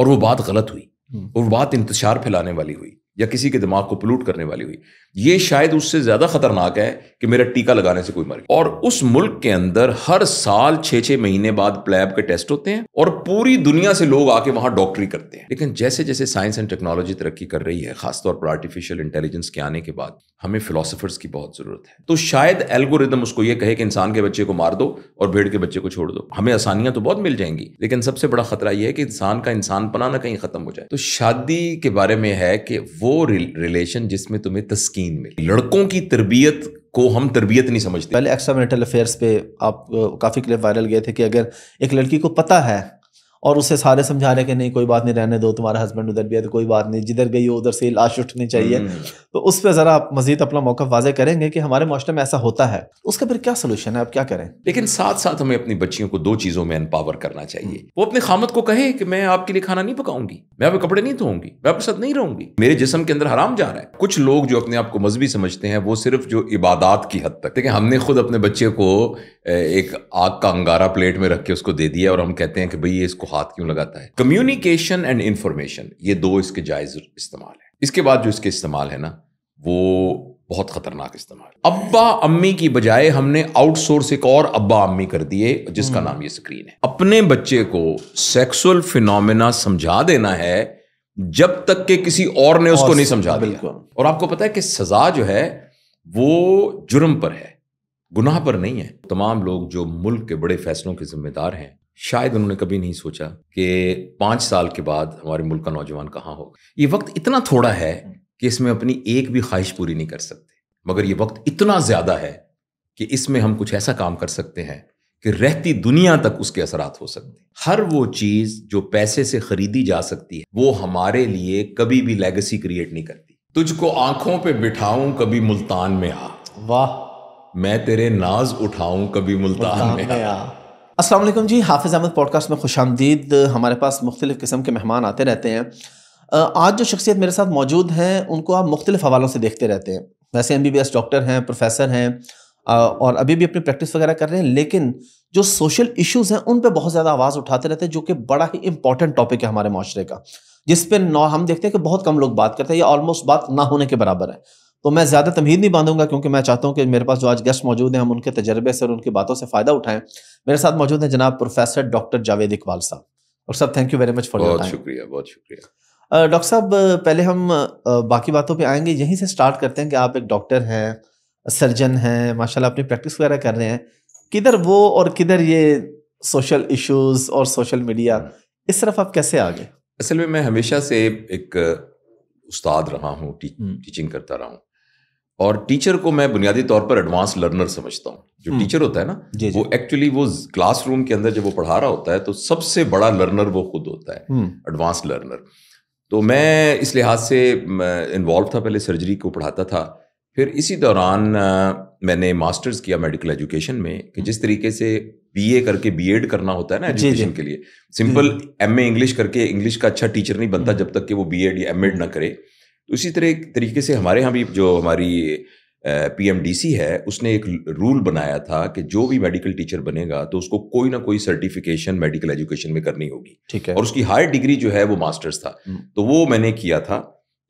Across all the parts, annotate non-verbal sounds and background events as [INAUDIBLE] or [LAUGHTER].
और वो बात गलत हुई हम्म। और बात इंतजार फैलाने वाली हुई या किसी के दिमाग को पोल्यूट करने वाली हुई ये शायद उससे ज़्यादा खतरनाक है कि मेरा टीका लगाने से कोई मर और उस मुल्क के अंदर हर साल छह छह महीने बाद प्लैब के टेस्ट होते हैं और पूरी दुनिया से लोग आके वहां डॉक्टरी करते हैं लेकिन जैसे जैसे साइंस एंड टेक्नोलॉजी तरक्की कर रही है खासतौर पर आर्टिफिशियल इंटेलिजेंस के आने के बाद हमें फिलोसफर्स की बहुत ज़रूरत है तो शायद एल्गोरिदम उसको यह कहे कि इंसान के बच्चे को मार दो और भेड़ के बच्चे को छोड़ दो हमें आसानियां तो बहुत मिल जाएंगी लेकिन सबसे बड़ा खतरा यह है कि इंसान का इंसान पना ना कहीं खत्म हो जाए तो शादी के बारे में है कि वो वो रिलेशन जिसमें तुम्हें तस्कीन मिले लड़कों की तरबियत को हम तरबियत नहीं समझते पहले एक्स्ट्रा मैरिटल अफेयर्स पे आप काफ़ी क्लिप वायरल गए थे कि अगर एक लड़की को पता है और उसे सारे समझा रहे कि नहीं कोई बात नहीं रहने दो तुम्हारा हस्बैंड उधर भी है तो कोई बात नहीं जिधर गई हो उधर से लाश उठनी चाहिए हम्म। तो उस पर ज़रा आप मजीद अपना मौका वाजे करेंगे कि हमारे माशरे में ऐसा होता है उसका फिर क्या सोल्यूशन है आप क्या करें लेकिन साथ साथ हमें अपनी बच्चियों को दो चीज़ों में एम्पावर करना चाहिए हम्म। वो अपने खामत को कहे कि मैं आपके लिए खाना नहीं पकाऊंगी मैं आपके कपड़े नहीं धोंगी मैं आपके साथ नहीं रहूंगी मेरे जिसम के अंदर हराम जा रहा है कुछ लोग जो अपने आप को मजहबी समझते हैं वो सिर्फ जो इबादत की हद तक देखिए हमने खुद अपने बच्चे को एक आग का अंगारा प्लेट में रख के उसको दे दिया और हम कहते हैं कि भाई इसको हाथ क्यों लगाता है कम्युनिकेशन एंड इंफॉर्मेशन ये दो इसके जायज इस्तेमाल है इसके बाद जो इसके इस्तेमाल है ना वो बहुत खतरनाक इस्तेमाल अब्बा अम्मी की बजाय हमने आउटसोर्स एक और अब्बा अम्मी कर दिए जिसका नाम हम्म। ये स्क्रीन है अपने बच्चे को सेक्सुअल फिनोमेना समझा देना है जब तक के किसी और ने उसको नहीं समझा दिया और आपको पता है कि सजा जो है वो जुर्म पर है गुनाह पर नहीं है तमाम लोग जो मुल्क के बड़े फैसलों के जिम्मेदार हैं शायद उन्होंने कभी नहीं सोचा कि पांच साल के बाद हमारे मुल्क का नौजवान कहाँ होगा ये वक्त इतना थोड़ा है कि इसमें अपनी एक भी ख्वाहिश पूरी नहीं कर सकते मगर ये वक्त इतना ज़्यादा है कि इसमें हम कुछ ऐसा काम कर सकते हैं कि रहती दुनिया तक उसके असरात हो सकते हर वो चीज़ जो पैसे से खरीदी जा सकती है वो हमारे लिए कभी भी लेगेसी क्रिएट नहीं करती तुझको आंखों पे बिठाऊं कभी मुल्तान में आ वाह मैं तेरे नाज उठाऊं कभी मुल्तान, मुल्तान में, में आ। असलम जी हाफिज़ अहमद पॉडकास्ट में खुश आमदीद हमारे पास मुख्तलिफ़ किस्म के मेहमान आते रहते हैं आज जो शख्सियत मेरे साथ मौजूद हैं उनको आप मुख्तलिफ़ हवालों से देखते रहते हैं वैसे M B B S doctor हैं प्रोफेसर हैं और अभी भी अपनी प्रैक्टिस वगैरह कर रहे हैं लेकिन जो सोशल इश्यूज़ हैं उन पर बहुत ज़्यादा आवाज़ उठाते रहते हैं जो कि बड़ा ही इंपॉर्टेंट टॉपिक है हमारे माशरे का जिस पर हम देखते हैं कि बहुत कम लोग बात करते हैं या ऑलमोस्ट बात ना होने के बराबर है तो मैं ज़्यादा तमहीद नहीं बांधूंगा क्योंकि मैं चाहता हूँ कि मेरे पास जो आज गेस्ट मौजूद हैं हम उनके तजर्बे से और उनकी बातों से फ़ायदा उठाएं मेरे साथ मौजूद हैं जनाब प्रोफेसर डॉक्टर जावेद इकबाल साहब और साहब thank you very much for शुक्रिया बहुत शुक्रिया डॉक्टर साहब पहले हम बाकी बातों पर आएंगे यहीं से स्टार्ट करते हैं कि आप एक डॉक्टर हैं सर्जन हैं माशा अपनी प्रैक्टिस वगैरह कर रहे हैं किधर वो और किधर ये सोशल इश्यूज और सोशल मीडिया इस तरफ आप कैसे आ गए असल में मैं हमेशा से एक उस्ताद रहा हूँ टी, टीचिंग हम्म। करता रहा हूँ और टीचर को मैं बुनियादी तौर पर एडवांस लर्नर समझता हूँ जो टीचर हम्म। होता है ना जे जे. वो एक्चुअली वो क्लासरूम के अंदर जब वो पढ़ा रहा होता है तो सबसे बड़ा लर्नर वो खुद होता है एडवांस हम्म। लर्नर तो मैं इस लिहाज से इन्वॉल्व था पहले सर्जरी को पढ़ाता था फिर इसी दौरान मैंने मास्टर्स किया मेडिकल एजुकेशन में कि जिस तरीके से बीए करके बीएड करना होता है ना एजुकेशन के लिए सिंपल एमए इंग्लिश करके इंग्लिश का अच्छा टीचर नहीं बनता हम्म। जब तक कि वो बीएड या एमएड ना करे तो इसी तरह तरीके से हमारे यहाँ भी जो हमारी पीएमडीसी है उसने एक रूल बनाया था कि जो भी मेडिकल टीचर बनेगा तो उसको कोई ना कोई सर्टिफिकेशन मेडिकल एजुकेशन में करनी होगी ठीक है और उसकी हायर डिग्री जो है वो मास्टर्स था हम्म। तो वो मैंने किया था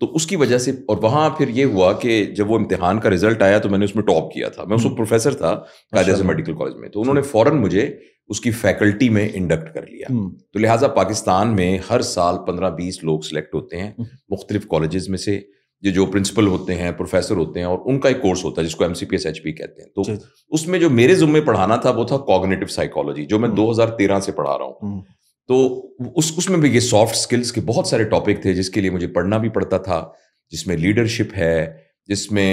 तो उसकी वजह से और वहाँ फिर ये हुआ कि जब वो इम्तहान का रिजल्ट आया तो मैंने उसमें टॉप किया था मैं उसको प्रोफेसर हम्म। था कायदे से मेडिकल अच्छा। कॉलेज में तो उन्होंने फ़ौरन मुझे उसकी फैकल्टी में इंडक्ट कर लिया हम्म। तो लिहाजा पाकिस्तान में हर साल पंद्रह बीस लोग सिलेक्ट होते हैं हम्म। मुख्तलिफ कॉलेज में से जो जो प्रिंसिपल होते हैं प्रोफेसर होते हैं और उनका एक कोर्स होता है जिसको M C P S H P कहते हैं तो उसमें जो मेरे जुम्मे पढ़ाना था वो था कॉग्नेटिव साइकोलॉजी जो मैं हम्म। दो हजार तेरह से पढ़ा रहा हूँ तो उस उसमें भी ये सॉफ्ट स्किल्स के बहुत सारे टॉपिक थे जिसके लिए मुझे पढ़ना भी पड़ता था जिसमें लीडरशिप है जिसमें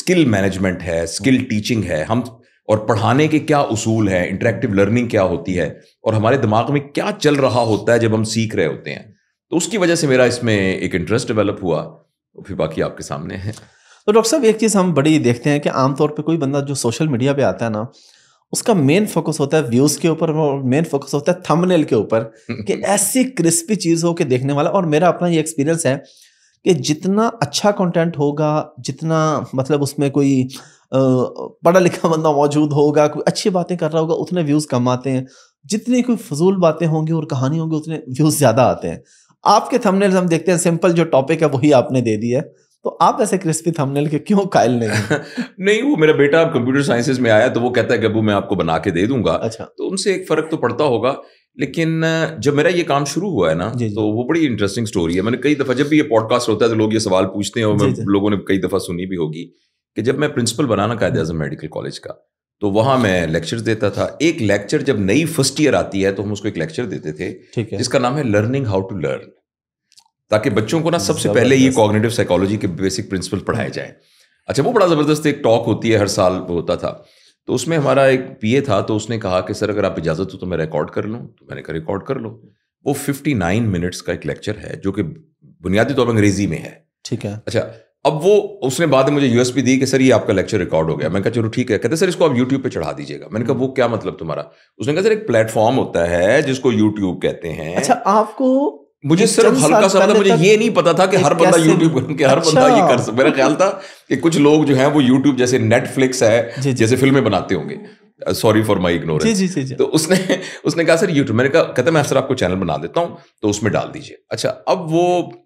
स्किल मैनेजमेंट है स्किल टीचिंग है हम और पढ़ाने के क्या उसूल हैं इंटरेक्टिव लर्निंग क्या होती है और हमारे दिमाग में क्या चल रहा होता है जब हम सीख रहे होते हैं तो उसकी वजह से मेरा इसमें एक इंटरेस्ट डेवलप हुआ और फिर बाकी आपके सामने है तो डॉक्टर साहब एक चीज़ हम बड़ी देखते हैं कि आमतौर पर कोई बंदा जो सोशल मीडिया पर आता है ना उसका मेन फोकस होता है व्यूज के ऊपर और मेन फोकस होता है थंबनेल के ऊपर [LAUGHS] कि ऐसी क्रिस्पी चीज हो के देखने वाला और मेरा अपना ये एक्सपीरियंस है कि जितना अच्छा कंटेंट होगा जितना मतलब उसमें कोई पढ़ा लिखा बंदा मौजूद होगा कोई अच्छी बातें कर रहा होगा उतने व्यूज़ कम आते हैं जितनी कोई फजूल बातें होंगी और कहानी होंगी उतने व्यूज़ ज़्यादा आते हैं आपके थंबनेल हम देखते हैं सिंपल जो टॉपिक है वही आपने दे दिया है तो आप ऐसे क्रिस्पी थंबनेल के क्यों कायल नहीं [LAUGHS] नहीं वो मेरा बेटा अब कंप्यूटर साइंसेज में आया तो वो कहता है कि अबू मैं आपको बना के दे दूंगा अच्छा तो उनसे एक फ़र्क तो पड़ता होगा लेकिन जब मेरा ये काम शुरू हुआ है ना जी जी। तो वो बड़ी इंटरेस्टिंग स्टोरी है मैंने कई दफा जब भी ये पॉडकास्ट होता है तो लोग ये सवाल पूछते हैं और मैं लोगों ने कई दफा सुनी भी होगी कि जब मैं प्रिंसिपल बनाना कायद अजम मेडिकल कॉलेज का तो वहाँ मैं लेक्चर देता था एक लेक्चर जब नई फर्स्ट ईयर आती है तो हम उसको एक लेक्चर देते थे जिसका नाम है लर्निंग हाउ टू लर्न ताकि बच्चों को ना हम्म, सबसे पहले ये कॉग्नेटिव साइकोलॉजी के बेसिक प्रिंसिपल पढ़ाए जाए अच्छा वो बड़ा ज़बरदस्त एक टॉक होती है हर साल वो होता था तो उसमें हमारा एक पीए था तो उसने कहा कि सर अगर आप इजाज़त हो तो मैं रिकॉर्ड कर लूँ तो मैंने कहा रिकॉर्ड कर लो वो 59 मिनट्स का एक लेक्चर है जो कि बुनियादी तौर पर अंग्रेजी में है ठीक है अच्छा अब वो उसने बाद में मुझे यूएसपी दी कि सर ये आपका लेक्चर रिकॉर्ड हो गया मैंने कहा चलो ठीक है कहते सर इसको आप यूट्यूब पे चढ़ा दीजिएगा मैंने कहा वो क्या मतलब तुम्हारा उसने कहा सर एक प्लेटफॉर्म होता है जिसको यूट्यूब कहते हैं अच्छा आपको मुझे सिर्फ हल्का सा मतलब, मुझे ये नहीं पता था कि हर बंदा यूट्यूब के हर बंदा अच्छा। ये कर सकता मेरा ख्याल था कि कुछ लोग जो हैं वो यूट्यूब जैसे नेटफ्लिक्स है जैसे फिल्में बनाते होंगे सॉरी फॉर माई इग्नोर तो उसने उसने कहा सर यूट्यूब मैंने कहा मैं सर आपको चैनल बना देता हूँ तो उसमें डाल दीजिए अच्छा अब वो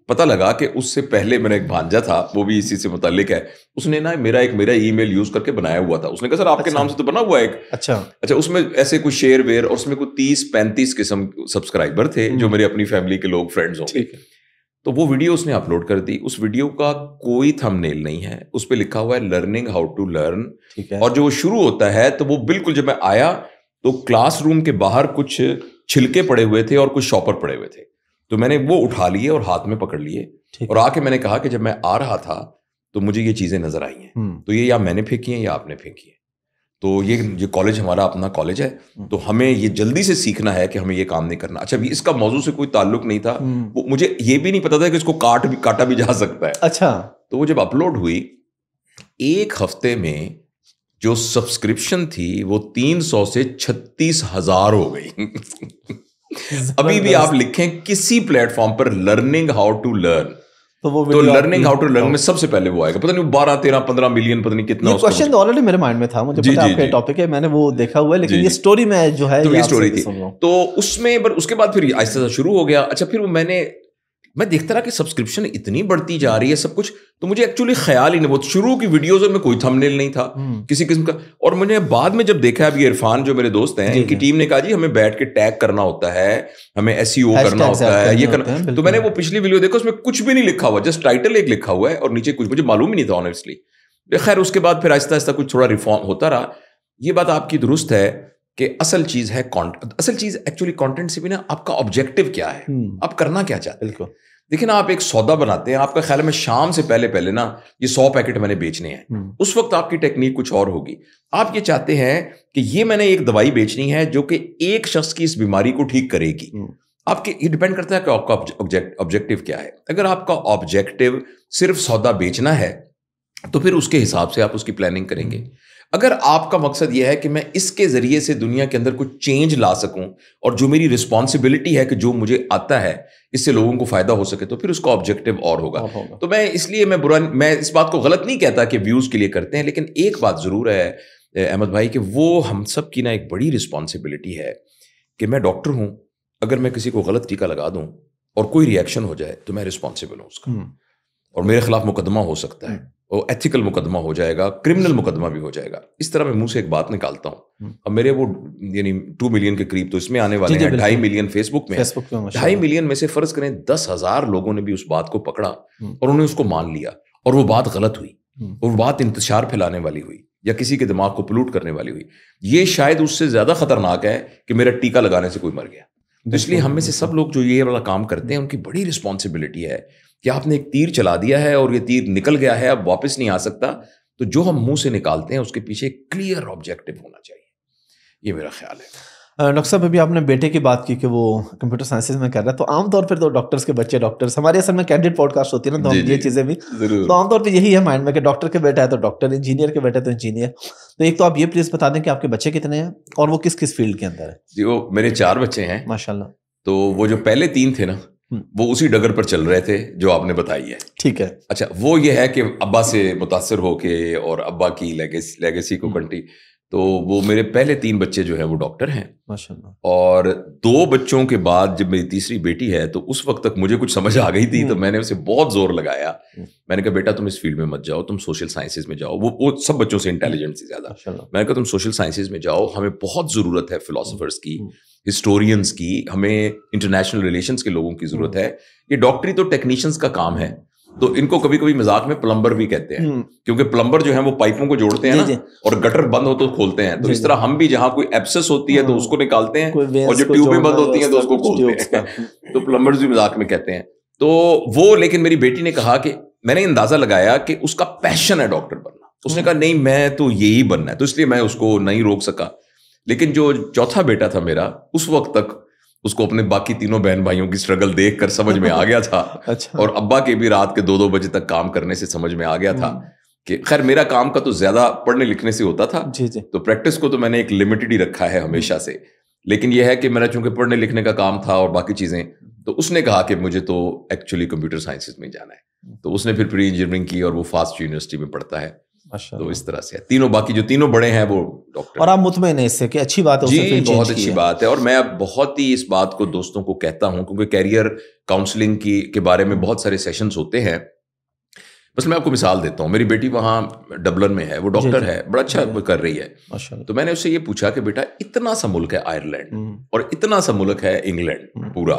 पता लगा कि उससे पहले मेरा एक भांजा था वो भी इसी से मुतालिक है उसने ना मेरा एक मेरा ई यूज करके बनाया हुआ था उसने कहा सर आपके अच्छा। नाम से तो बना हुआ एक अच्छा अच्छा उसमें ऐसे कुछ शेयर वेयर और उसमें कुछ तीस पैंतीस किस्म सब्सक्राइबर थे हम्म। जो मेरे अपनी फैमिली के लोग फ्रेंड्स होंगे तो वो वीडियो उसने अपलोड कर दी उस वीडियो का कोई थंबनेल नहीं है उस पर लिखा हुआ है लर्निंग हाउ टू लर्न और जो वो शुरू होता है तो वो बिल्कुल जब मैं आया तो क्लासरूम के बाहर कुछ छिलके पड़े हुए थे और कुछ शॉपर पड़े हुए थे तो मैंने वो उठा लिए और हाथ में पकड़ लिए और आके मैंने कहा कि जब मैं आ रहा था तो मुझे ये चीजें नजर आई हैं हम्म। तो ये या मैंने फेंकी है या आपने फेंकी है तो ये ये कॉलेज हमारा अपना कॉलेज है हम्म। तो हमें ये जल्दी से सीखना है कि हमें ये काम नहीं करना अच्छा इसका मौजू से कोई ताल्लुक नहीं था हम्म। वो मुझे ये भी नहीं पता था कि इसको काट भी काटा भी जा सकता है अच्छा तो वो जब अपलोड हुई एक हफ्ते में जो सब्सक्रिप्शन थी वो तीन सौ से छत्तीस हजार हो गई [LAUGHS] अभी भी आप लिखें किसी प्लेटफॉर्म पर लर्निंग हाउ टू लर्न तो वो तो लर्निंग हाउ टू लर्न में सबसे पहले वो आएगा पता नहीं बारह तेरह पंद्रह मिलियन पता नहीं कितना क्वेश्चन ऑलरेडी तो मेरे माइंड में था मुझे जी, पता जी, आपके टॉपिक है मैंने वो देखा हुआ है लेकिन ये स्टोरी में जो है तो ये स्टोरी थी तो उसमें पर उसके बाद फिर आहिस्ता शुरू हो गया अच्छा फिर वो मैंने मैं देखता रहा कि सब्सक्रिप्शन इतनी बढ़ती जा रही है सब कुछ तो मुझे एक्चुअली ख्याल ही नहीं बहुत शुरू की वीडियोज में कोई थंबनेल नहीं था हम्म। किसी किस्म का और मुझे बाद में जब देखा अभी इरफान जो मेरे दोस्त हैं इनकी टीम ने कहा जी हमें बैठ के टैग करना होता है हमें एस e करना होता है ये करना तो मैंने वो पिछली वीडियो देखा उसमें कुछ भी नहीं लिखा हुआ जस्ट टाइटल एक लिखा हुआ है और नीचे कुछ मुझे मालूम ही नहीं था ऑनेस्टली तो खैर उसके बाद फिर आहिस्ता आहिस्ता कुछ थोड़ा रिफॉर्म होता रहा ये बात आपकी दुरुस्त है कि असल चीज है असल चीज एक्चुअली कंटेंट से भी ना आपका ऑब्जेक्टिव क्या है हम्म। आप करना क्या चाहते बिल्कुल देखिए ना आप एक सौदा बनाते हैं आपका ख्याल में शाम से पहले पहले ना ये सौ पैकेट मैंने बेचने हैं हम्म। उस वक्त आपकी टेक्निक कुछ और होगी आप ये चाहते हैं कि ये मैंने एक दवाई बेचनी है जो कि एक शख्स की इस बीमारी को ठीक करेगी हम्म। आपके ये डिपेंड करता है कि आपका ऑब्जेक्टिव क्या है अगर आपका ऑब्जेक्टिव सिर्फ सौदा बेचना है तो फिर उसके हिसाब से आप उसकी प्लानिंग करेंगे अगर आपका मकसद यह है कि मैं इसके ज़रिए से दुनिया के अंदर कुछ चेंज ला सकूं और जो मेरी रिस्पॉन्सिबिलिटी है कि जो मुझे आता है इससे लोगों को फ़ायदा हो सके तो फिर उसका ऑब्जेक्टिव और होगा।, होगा तो मैं इसलिए मैं बुरा मैं इस बात को गलत नहीं कहता कि व्यूज़ के लिए करते हैं लेकिन एक बात ज़रूर है अहमद भाई कि वो हम सब की ना एक बड़ी रिस्पॉन्सिबिलिटी है कि मैं डॉक्टर हूं अगर मैं किसी को गलत टीका लगा दूँ और कोई रिएक्शन हो जाए तो मैं रिस्पॉन्सिबल हूँ उसका हम्म। और मेरे खिलाफ मुकदमा हो सकता है हम्म। एथिकल मुकदमा हो जाएगा क्रिमिनल मुकदमा भी हो जाएगा इस तरह मैं मुंह से एक बात निकालता हूँ हम्म। अब मेरे वो यानी टू मिलियन के करीब तो इसमें आने वाले हैं ढाई मिलियन फेसबुक में ढाई मिलियन में से फर्ज करें दस हजार लोगों ने भी उस बात को पकड़ा हम्म। और उन्होंने उसको मान लिया और वो बात गलत हुई हम्म। और बात इंतजार फैलाने वाली हुई या किसी के दिमाग को पोल्यूट करने वाली हुई ये शायद उससे ज्यादा खतरनाक है कि मेरा टीका लगाने से कोई मर गया तो इसलिए हम में से सब लोग जो ये वाला काम करते हैं उनकी बड़ी रिस्पॉन्सिबिलिटी है कि आपने एक तीर चला दिया है और ये तीर निकल गया है अब वापस नहीं आ सकता तो जो हम मुंह से निकालते हैं उसके पीछे क्लियर ऑब्जेक्टिव होना चाहिए ये मेरा ख्याल है डॉक्टर साहब अभी आपने बेटे की बात की कि वो कंप्यूटर साइंसेज में कर रहा है तो आमतौर पर तो डॉक्टर्स के बच्चे डॉक्टर्स हमारे असल में कैंडिडेट पॉडकास्ट होती है ना तो ये चीज़ें भी तो आमतौर पर यही है माइंड में कि डॉक्टर के बेटा है तो डॉक्टर इंजीनियर के बेटा तो इंजीनियर तो एक तो आप ये प्लीज़ बता दें कि आपके बच्चे कितने हैं और वो किस किस फील्ड के अंदर है जी वो मेरे चार बच्चे हैं माशाला तो वो जो पहले तीन थे ना वो उसी डगर पर चल रहे थे जो आपने बताई है ठीक है अच्छा वो ये है कि अब्बा से मुतासर होके और अब्बा की लेगेसी लेगेसी को कंटी हम्म। तो वो मेरे पहले तीन बच्चे जो है वो डॉक्टर हैं माशाल्लाह और दो बच्चों के बाद जब मेरी तीसरी बेटी है तो उस वक्त तक मुझे कुछ समझ आ गई थी तो हम्म। मैंने उसे बहुत जोर लगाया हम्म। मैंने कहा बेटा तुम इस फील्ड में मत जाओ तुम सोशल साइंसेज में जाओ वो वो सब बच्चों से इंटेलिजेंट से ज़्यादा मैंने कहा तुम सोशल साइंसेज में जाओ हमें बहुत ज़रूरत है फिलोसफर्स की हिस्टोरियंस की हमें इंटरनेशनल रिलेशंस के लोगों की जरूरत है ये डॉक्टरी तो टेक्नीशियंस का काम है तो इनको कभी कभी मजाक में प्लम्बर भी कहते हैं हम्म। क्योंकि प्लम्बर जो है वो पाइपों को जोड़ते हैं ना और गटर बंद हो तो खोलते हैं तो इस तरह हम भी जहां कोई एप्सेस होती है तो हाँ। उसको निकालते हैं और जो ट्यूबें बंद होती हैं तो उसको खोलते हैं तो प्लम्बर भी मजाक में कहते हैं तो वो लेकिन मेरी बेटी ने कहा कि मैंने अंदाजा लगाया कि उसका पैशन है डॉक्टर बनना उसने हम्म। कहा नहीं मैं तो यही बनना है तो इसलिए मैं उसको नहीं रोक सका लेकिन जो चौथा बेटा था मेरा उस वक्त तक उसको अपने बाकी तीनों बहन भाइयों की स्ट्रगल देख कर समझ में आ गया था [LAUGHS] अच्छा। और अब्बा के भी रात के दो दो बजे तक काम करने से समझ में आ गया था हम्म। कि खैर मेरा काम का तो ज्यादा पढ़ने लिखने से होता था जी जी तो प्रैक्टिस को तो मैंने एक लिमिटेड ही रखा है हमेशा से लेकिन यह है कि मेरा चूंकि पढ़ने लिखने का काम था और बाकी चीजें तो उसने कहा कि मुझे तो एक्चुअली कंप्यूटर साइंसिस में जाना है तो उसने फिर प्री इंजीनियरिंग की और वो फास्ट यूनिवर्सिटी में पढ़ता है तो इस तरह से तीनों बाकी जो तीनों बड़े हैं वो डॉक्टर और आप मुतमिन हैं इससे कि अच्छी बात है जी बहुत अच्छी बात है और मैं अब बहुत ही इस बात को दोस्तों को कहता हूं क्योंकि कैरियर काउंसलिंग की के बारे में बहुत सारे सेशंस होते हैं बस मैं आपको मिसाल देता हूँ मेरी बेटी वहाँ डबलन में है वो डॉक्टर है बड़ा अच्छा कर रही है तो मैंने उससे ये पूछा कि बेटा इतना सा मुल्क है आयरलैंड हम्म। और इतना सा मुल्क है इंग्लैंड हम्म। पूरा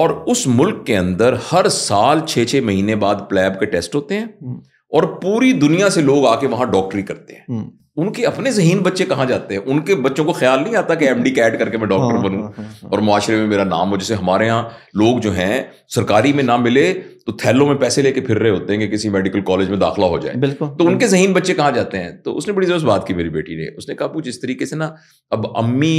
और उस मुल्क के अंदर हर साल छः छः महीने बाद प्लैब के टेस्ट होते हैं हम्म। और पूरी दुनिया से लोग आके वहां डॉक्टरी करते हैं हम्म। उनके अपने जहीन बच्चे कहाँ जाते हैं उनके बच्चों को ख्याल नहीं आता कि एमडी कैट करके मैं डॉक्टर हाँ, बनूं हाँ, हाँ, और माशरे में मेरा नाम हो जैसे हमारे यहाँ लोग जो हैं सरकारी में ना मिले तो थैलों में पैसे लेके फिर रहे होते हैं कि किसी मेडिकल कॉलेज में दाखला हो जाए बिल्कुल तो उनके जहीन बच्चे कहाँ जाते हैं तो उसने बड़ी जरूरत बात की मेरी बेटी ने उसने कहा पूछ इस तरीके से ना अब अम्मी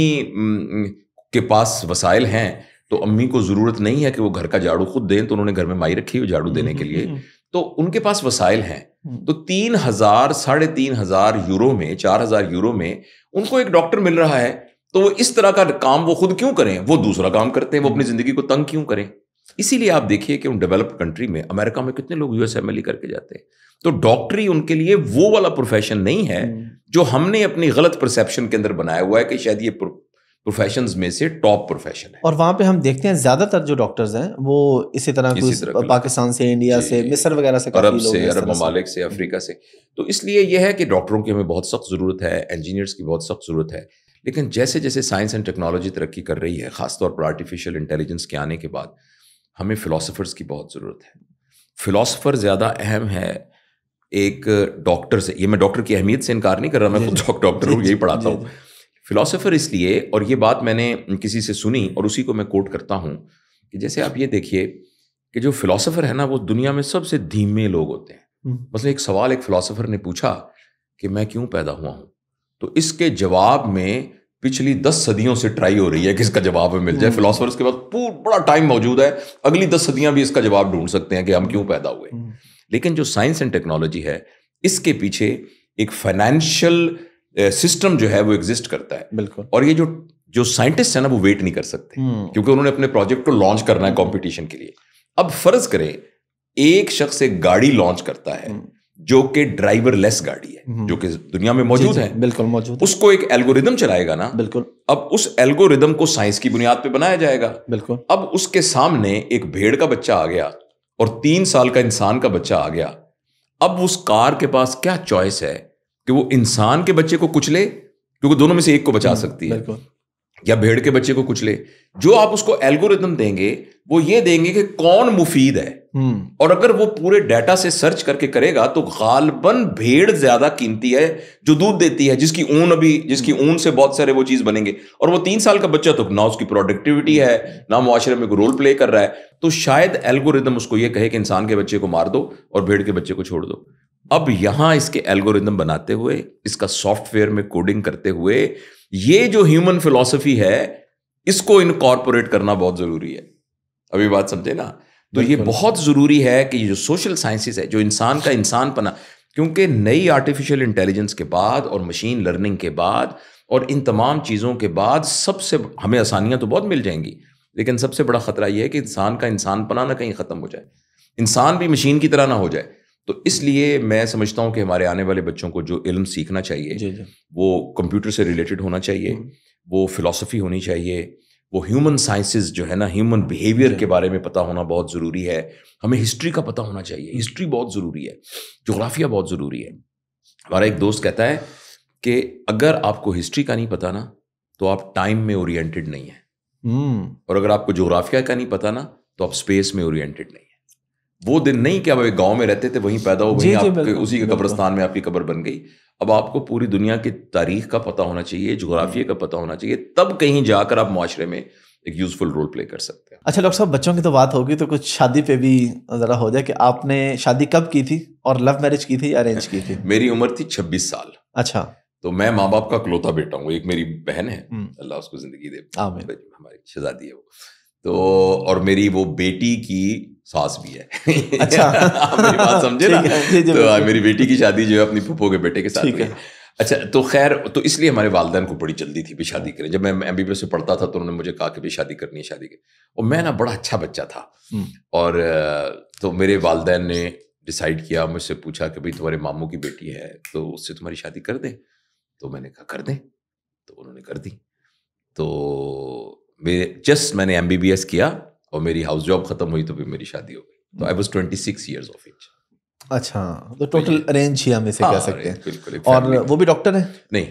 के पास वसाइल हैं तो अम्मी को जरूरत नहीं है कि वो घर का झाड़ू खुद दें तो उन्होंने घर में माई रखी हुई झाड़ू देने हम्म, के लिए हम्म, तो उनके पास वसाइल हैं हम्म। तो तीन हजार साढ़े तीन हजार यूरो में चार हजार यूरो में उनको एक डॉक्टर मिल रहा है तो वो इस तरह का काम वो खुद क्यों करें वो दूसरा काम करते हैं वो अपनी हम्म। जिंदगी को तंग क्यों करें इसीलिए आप देखिए कि उन डेवलप्ड कंट्री में अमेरिका में कितने लोग यूएस e करके जाते हैं तो डॉक्टरी उनके लिए वो वाला प्रोफेशन नहीं है हम्म। जो हमने अपनी गलत परसेप्शन के अंदर बनाया हुआ है कि शायद ये प्रोफेशंस में से टॉप प्रोफेशन है और वहाँ पे हम देखते हैं ज्यादातर जो डॉक्टर्स हैं वो इसी तरह, इसी तरह पाकिस्तान से इंडिया से मिस्र वगैरह से अरब से अरब ममालिक से अफ्रीका से तो इसलिए यह है कि डॉक्टरों की हमें बहुत सख्त ज़रूरत है इंजीनियर्स की बहुत सख्त ज़रूरत है लेकिन जैसे जैसे साइंस एंड टेक्नोलॉजी तरक्की कर रही है ख़ासतौर पर आर्टिफिशियल इंटेलिजेंस के आने के बाद हमें फ़िलासफ़र्स की बहुत ज़रूरत है फ़िलासफ़र ज़्यादा अहम है एक डॉक्टर से ये मैं डॉक्टर की अहमियत से इनकार नहीं कर रहा मैं खुद डॉक्टर हूँ यही पढ़ाता हूँ फिलोसोफर इसलिए और ये बात मैंने किसी से सुनी और उसी को मैं कोट करता हूँ कि जैसे आप ये देखिए कि जो फिलोसोफर है ना वो दुनिया में सबसे धीमे लोग होते हैं हम्म। मतलब एक सवाल एक फिलोसोफर ने पूछा कि मैं क्यों पैदा हुआ हूँ तो इसके जवाब में पिछली दस सदियों से ट्राई हो रही है कि इसका जवाब हमें मिल जाए फिलोसफर हम्म। के पास पूरा बड़ा टाइम मौजूद है अगली दस सदियां भी इसका जवाब ढूंढ सकते हैं कि हम क्यों पैदा हुए हम्म। लेकिन जो साइंस एंड टेक्नोलॉजी है इसके पीछे एक फाइनेंशियल सिस्टम जो है वो एग्जिस्ट करता है बिल्कुल और ये जो जो साइंटिस्ट है ना वो वेट नहीं कर सकते हम्म। क्योंकि उन्होंने अपने प्रोजेक्ट को लॉन्च करना है कॉम्पिटिशन के लिए अब फर्ज करें एक शख्स एक गाड़ी लॉन्च करता है हम्म। जो कि ड्राइवर लेस गाड़ी है हम्म। जो कि दुनिया में मौजूद है बिल्कुल मौजूद उसको एक एल्गोरिदम चलाएगा ना बिल्कुल अब उस एल्गोरिदम को साइंस की बुनियाद पे बनाया जाएगा बिल्कुल अब उसके सामने एक भेड़ का बच्चा आ गया और तीन साल का इंसान का बच्चा आ गया अब उस कार के पास क्या चॉइस है कि वो इंसान के बच्चे को कुचले क्योंकि दोनों में से एक को बचा हम्म, सकती है या भेड़ के बच्चे को कुचले जो आप उसको एल्गोरिदम देंगे वो ये देंगे कि कौन मुफीद है हम्म। और अगर वो पूरे डाटा से सर्च करके करेगा तो गालबन भेड़ ज्यादा कीमती है जो दूध देती है जिसकी ऊन अभी जिसकी हम्म। ऊन से बहुत सारे वो चीज बनेंगे और वो तीन साल का बच्चा तो ना उसकी प्रोडक्टिविटी है ना मुआरे में रोल प्ले कर रहा है तो शायद एल्गोरिदम उसको ये कहे कि इंसान के बच्चे को मार दो और भेड़ के बच्चे को छोड़ दो अब यहां इसके एल्गोरिदम बनाते हुए इसका सॉफ्टवेयर में कोडिंग करते हुए ये जो ह्यूमन फिलॉसफी है इसको इनकॉर्पोरेट करना बहुत जरूरी है अभी बात समझे ना तो ये बहुत जरूरी है कि जो सोशल साइंसेस है जो इंसान का इंसान पना क्योंकि नई आर्टिफिशियल इंटेलिजेंस के बाद और मशीन लर्निंग के बाद और इन तमाम चीज़ों के बाद सबसे हमें आसानियां तो बहुत मिल जाएंगी लेकिन सबसे बड़ा खतरा यह है कि इंसान का इंसान पना ना कहीं ख़त्म हो जाए इंसान भी मशीन की तरह ना हो जाए तो इसलिए मैं समझता हूँ कि हमारे आने वाले बच्चों को जो इल्म सीखना चाहिए जी जी। वो कंप्यूटर से रिलेटेड होना चाहिए हम्म। वो फिलासफ़ी होनी चाहिए वो ह्यूमन साइंसेज जो है ना ह्यूमन बिहेवियर के बारे में पता होना बहुत ज़रूरी है हमें हिस्ट्री का पता होना चाहिए हिस्ट्री बहुत ज़रूरी है जोग्राफिया बहुत ज़रूरी है हमारा एक दोस्त कहता है कि अगर आपको हिस्ट्री का नहीं पता ना तो आप टाइम में ओरिएंटेड नहीं है हम्म। और अगर आपको जोग्राफिया का नहीं पता ना तो आप स्पेस में ओरिएंटेड नहीं वो दिन नहीं कि आप एक गांव में रहते थे वहीं पैदा हो गए आपके उसी के कब्रस्तान में आपकी कब्र बन गई अब आपको पूरी दुनिया की तारीख का पता होना चाहिए जोग्राफिया हम्म। का पता होना चाहिए तब कहीं जाकर आप माशरे में एक यूजफुल रोल प्ले कर सकते हैं अच्छा डॉक्टर साहब बच्चों की तो बात होगी तो कुछ शादी पे भी ज़रा हो जाए कि आपने शादी कब की थी और लव मैरिज की थी अरेंज की थी [LAUGHS] मेरी उम्र थी छब्बीस साल अच्छा तो मैं माँ बाप का क्लोता बेटा हूँ एक मेरी बहन है हम्म। अल्लाह उसको जिंदगी दे हमारी शहजादी है वो तो और मेरी वो बेटी की सास भी है अच्छा [LAUGHS] तो, मेरी बेटी की शादी जो है अपनी पुप्पो के बेटे के साथ है अच्छा तो खैर तो इसलिए हमारे वालदेन को बड़ी जल्दी थी भी शादी करें जब मैं एम बी से पढ़ता था तो उन्होंने मुझे कहा कि भी शादी करनी है शादी की और मैं ना बड़ा अच्छा बच्चा था हम्म। और तो मेरे वालदेन ने डिसाइड किया मुझसे पूछा कि भाई तुम्हारे मामू की बेटी है तो उससे तुम्हारी शादी कर दें तो मैंने कहा कर दें तो उन्होंने कर दी तो मेरे जस्ट मैंने एम किया और मेरी हाउस जॉब खत्म हुई तो फिर मेरी शादी हो गई तो I was twenty six years of age अच्छा तो टोटल अरेंज ही हम इसे कह हाँ, सकते हैं बिल्कुल और वो भी डॉक्टर है नहीं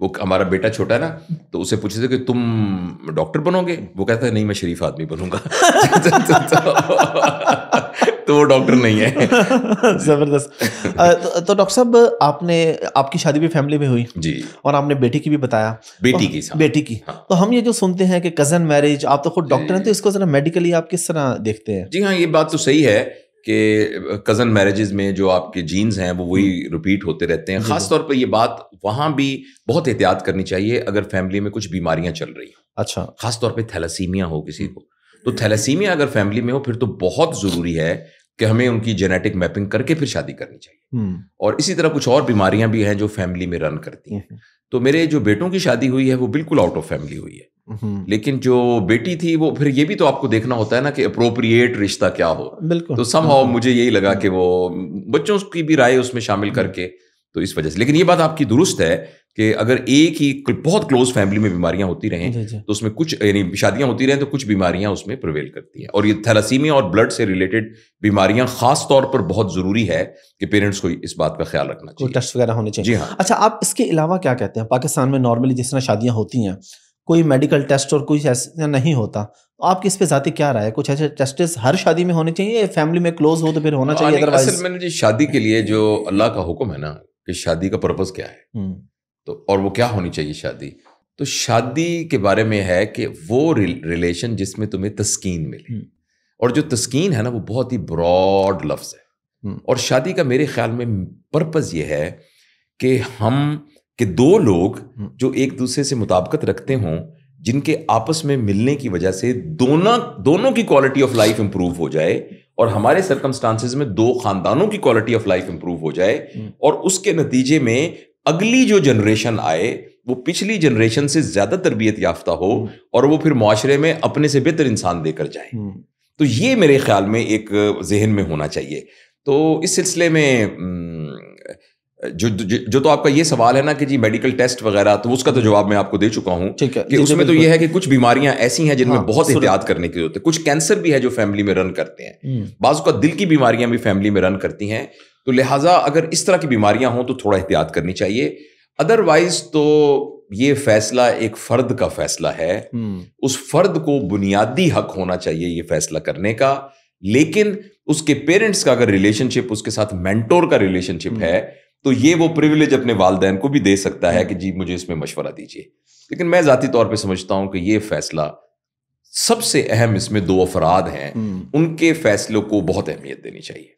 वो हमारा बेटा छोटा है ना तो उसे पूछे थे कि तुम डॉक्टर बनोगे वो कहता है नहीं मैं शरीफ आदमी बनूंगा [LAUGHS] तो, तो, तो। तो वो डॉक्टर नहीं है [LAUGHS] जबरदस्त तो, तो डॉक्टर साहब आपने आपकी शादी भी फैमिली में हुई जी और आपने बेटी की भी बताया बेटी तो की बेटी की हाँ। तो हम ये जो सुनते हैं कि कजन मैरिज आप तो खुद डॉक्टर हैं तो इसको जरा मेडिकली आप किस तरह देखते हैं जी हाँ ये बात तो सही है कि कज़न मैरिजेज में जो आपके जीन्स हैं वो वही रिपीट हम्म। होते रहते हैं खास तौर पर ये बात वहाँ भी बहुत एहतियात करनी चाहिए अगर फैमिली में कुछ बीमारियाँ चल रही अच्छा खास तौर पे थैलासीमिया हो किसी हम्म। को तो थैलेसीमिया अगर फैमिली में हो फिर तो बहुत जरूरी है कि हमें उनकी जेनेटिक मैपिंग करके फिर शादी करनी चाहिए हम्म। और इसी तरह कुछ और बीमारियां भी हैं जो फैमिली में रन करती हैं हम्म। तो मेरे जो बेटों की शादी हुई है वो बिल्कुल आउट ऑफ फैमिली हुई है हम्म। लेकिन जो बेटी थी वो फिर ये भी तो आपको देखना होता है ना कि अप्रोप्रिएट रिश्ता क्या हो बिल्कुल तो सम मुझे यही लगा कि वो बच्चों की भी राय उसमें शामिल करके तो इस वजह से लेकिन ये बात आपकी दुरुस्त है कि अगर एक ही बहुत क्लोज फैमिली में बीमारियां होती रहें तो उसमें कुछ यानी शादियां होती रहें तो कुछ बीमारियां उसमें प्रवेल करती हैं और ये थैलासीमिया और ब्लड से रिलेटेड बीमारियां खास तौर पर बहुत जरूरी है कि पेरेंट्स को इस बात का ख्याल रखना चाहिए टेस्ट वगैरह होने चाहिए जी हाँ अच्छा आप इसके अलावा क्या कहते हैं पाकिस्तान में नॉर्मली जिस तरह शादियाँ होती हैं कोई मेडिकल टेस्ट और कोई ऐसा नहीं होता तो आपकी इस पे जाती क्या राय है कुछ ऐसे टेस्टेस हर शादी में होने चाहिए फैमिली में क्लोज हो तो फिर होना हाँ, चाहिए अदरवाइज मैंने जी शादी के लिए जो अल्लाह का हुक्म है ना कि शादी का पर्पज क्या है हम्म। तो और वो क्या होनी चाहिए शादी तो शादी के बारे में है कि वो रिलेशन जिसमें तुम्हें तस्कीन मिले हम्म। और जो तस्कीन है ना वो बहुत ही ब्रॉड लफ्ज है हम्म। और शादी का मेरे ख्याल में पर्पज ये है कि हम के दो लोग जो एक दूसरे से मुताबकत रखते हों जिनके आपस में मिलने की वजह से दोनों दोनों की क्वालिटी ऑफ लाइफ इंप्रूव हो जाए और हमारे सर्कमस्टांसिस में दो खानदानों की क्वालिटी ऑफ लाइफ इंप्रूव हो जाए हम्म। और उसके नतीजे में अगली जो जनरेशन आए वो पिछली जनरेशन से ज्यादा तरबियत याफ्ता हो हम्म। और वो फिर माशरे में अपने से बेहतर इंसान देकर जाए हम्म। तो ये मेरे ख्याल में एक जहन में होना चाहिए तो इस सिलसिले में जो, जो जो तो आपका ये सवाल है ना कि जी मेडिकल टेस्ट वगैरह तो उसका तो जवाब मैं आपको दे चुका हूँ कि उसमें तो ये है कि कुछ बीमारियां ऐसी हैं जिनमें हाँ, बहुत एहतियात करने की जरूरत है कुछ कैंसर भी है जो फैमिली में रन करते हैं हम्म। बाज का दिल की बीमारियां भी फैमिली में रन करती हैं तो लिहाजा अगर इस तरह की बीमारियां हों तो थोड़ा एहतियात करनी चाहिए अदरवाइज तो ये फैसला एक फर्द का फैसला है हम्म। उस फर्द को बुनियादी हक होना चाहिए ये फैसला करने का लेकिन उसके पेरेंट्स का अगर रिलेशनशिप उसके साथ मेंटोर का रिलेशनशिप हम्म। है तो ये वो प्रिविलेज अपने वालदेन को भी दे सकता है कि जी मुझे इसमें मशवरा दीजिए लेकिन मैं ज़ाती तौर पर समझता हूं कि ये फैसला सबसे अहम इसमें दो अफराद हैं हम्म। उनके फैसलों को बहुत अहमियत देनी चाहिए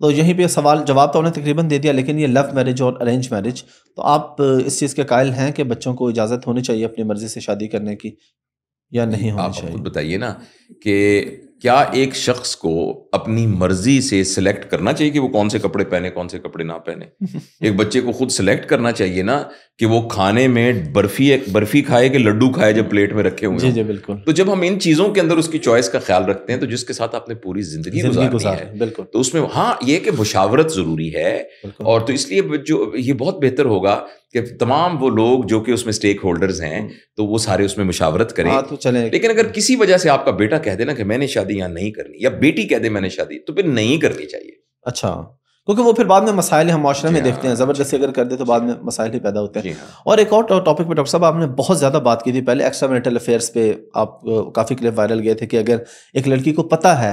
तो यहीं पे सवाल जवाब तो आपने तकरीबन दे दिया लेकिन ये लव मैरिज और अरेंज मैरिज तो आप इस चीज़ के कायल हैं कि बच्चों को इजाज़त होनी चाहिए अपनी मर्ज़ी से शादी करने की या नहीं होनी आप चाहिए बताइए ना कि क्या एक शख्स को अपनी मर्जी से सिलेक्ट करना चाहिए कि वो कौन से कपड़े पहने कौन से कपड़े ना पहने [LAUGHS] एक बच्चे को खुद सिलेक्ट करना चाहिए ना कि वो खाने में बर्फी बर्फी खाए कि लड्डू खाए जब प्लेट में रखे हुए जी जी बिल्कुल तो जब हम इन चीजों के अंदर उसकी चॉइस का ख्याल रखते हैं तो जिसके साथ आपने पूरी जिंदगी है बिल्कुल तो उसमें हाँ ये कि मुशावरत जरूरी है और तो इसलिए जो ये बहुत बेहतर होगा कि तमाम वो लोग जो कि उसमें स्टेक होल्डर्स हैं हम्म। तो वो सारे उसमें मुशावरत करें हाँ, तो चले लेकिन अगर किसी वजह से आपका बेटा कह देना कि मैंने शादी यहाँ नहीं करनी या बेटी कह दे मैंने शादी तो फिर नहीं करनी चाहिए अच्छा क्योंकि वो फिर बाद में मसाइल हम माशरे में देखते हाँ, हैं ज़बरदस्ती अगर कर दे तो बाद में मसाइल ही पैदा होते हैं हाँ। और एक और टॉपिक पे डॉक्टर साहब आपने बहुत ज़्यादा बात की थी पहले एक्स्ट्रा मैरिटल अफेयर्स पे आप काफ़ी क्लिप वायरल गए थे कि अगर एक लड़की को पता है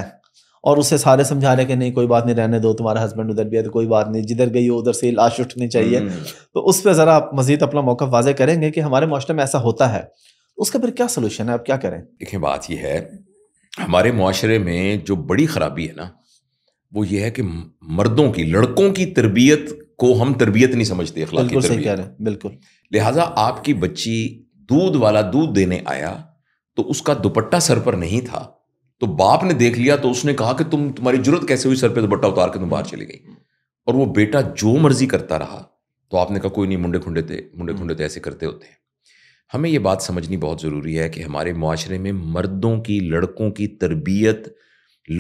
और उसे सारे समझा रहे कि नहीं कोई बात नहीं रहने दो तुम्हारा हस्बैंड उधर भी है तो कोई बात नहीं जिधर गई हो उधर से लाश उठनी चाहिए हम्म। तो उस पर ज़रा आप मजीद अपना मौका वाजे करेंगे कि हमारे माशरे में ऐसा होता है तो उसका फिर क्या सोल्यूशन है आप क्या करें देखिए बात यह है हमारे माशरे में जो बड़ी ख़राबी है ना वो ये है कि मर्दों की लड़कों की तरबियत को हम तरबियत नहीं समझते बिल्कुल सही कह रहे हैं बिल्कुल लिहाजा आपकी बच्ची दूध वाला दूध देने आया तो उसका दुपट्टा सर पर नहीं था तो बाप ने देख लिया तो उसने कहा कि तुम तुम्हारी जरूरत कैसे हुई सर पे दुपट्टा तो उतार के तुम बाहर चली गई और वो बेटा जो मर्जी करता रहा तो आपने कहा कोई नहीं मुंडे खुंडे थे मुंडे खुंडे थे तो ऐसे करते होते हैं हमें ये बात समझनी बहुत ज़रूरी है कि हमारे माशरे में मर्दों की लड़कों की तरबियत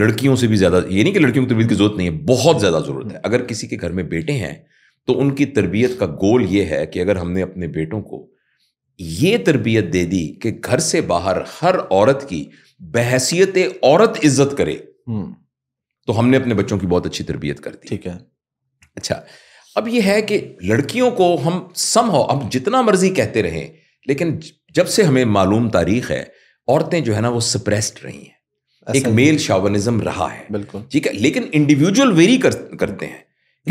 लड़कियों से भी ज़्यादा ये नहीं कि लड़कियों की तरबियत की ज़रूरत नहीं है बहुत ज़्यादा ज़रूरत है अगर किसी के घर में बेटे हैं तो उनकी तरबियत का गोल ये है कि अगर हमने अपने बेटों को ये तरबियत दे दी कि घर से बाहर हर औरत की बहसीत औरत इज्जत करे हम्म। तो हमने अपने बच्चों की बहुत अच्छी तरबियत कर दी ठीक है अच्छा अब यह है कि लड़कियों को हम सम हो अब जितना मर्जी कहते रहे लेकिन जब से हमें मालूम तारीख है औरतें जो है ना वो सप्रेस्ड रही हैं एक मेल शावनिज्म रहा है बिल्कुल ठीक है लेकिन इंडिविजुअल वेरी कर, करते हैं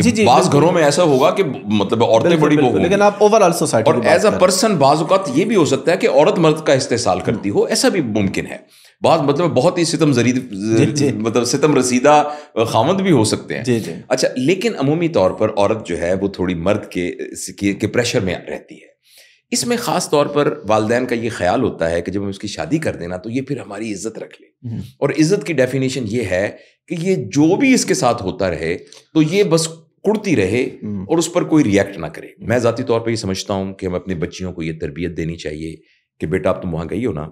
जी जी बाज घरों में ऐसा होगा कि मतलब औरतें बड़ी बिल्कुल, लेकिन आप ओवरऑल सोसाइटी और एज अ पर्सन बाज ये भी हो सकता है कि औरत मर्द का इस्तेसाल करती हो ऐसा भी मुमकिन है बात मतलब बहुत ही सितम जरीद मतलब सितम रसीदा खामद भी हो सकते हैं अच्छा लेकिन अमूमी तौर पर औरत जो है वो थोड़ी मर्द के के प्रेशर में रहती है इसमें ख़ास तौर पर वालदेन का ये ख्याल होता है कि जब हम उसकी शादी कर देना तो ये फिर हमारी इज्जत रख ले हम्म। और इज्जत की डेफिनेशन ये है कि ये जो भी इसके साथ होता रहे तो ये बस कुड़ती रहे हम्म। और उस पर कोई रिएक्ट ना करे मैं ज़ाती तौर पर ये समझता हूँ कि हम अपनी बच्चियों को ये तरबियत देनी चाहिए कि बेटा आप तुम तो वहाँ गई हो ना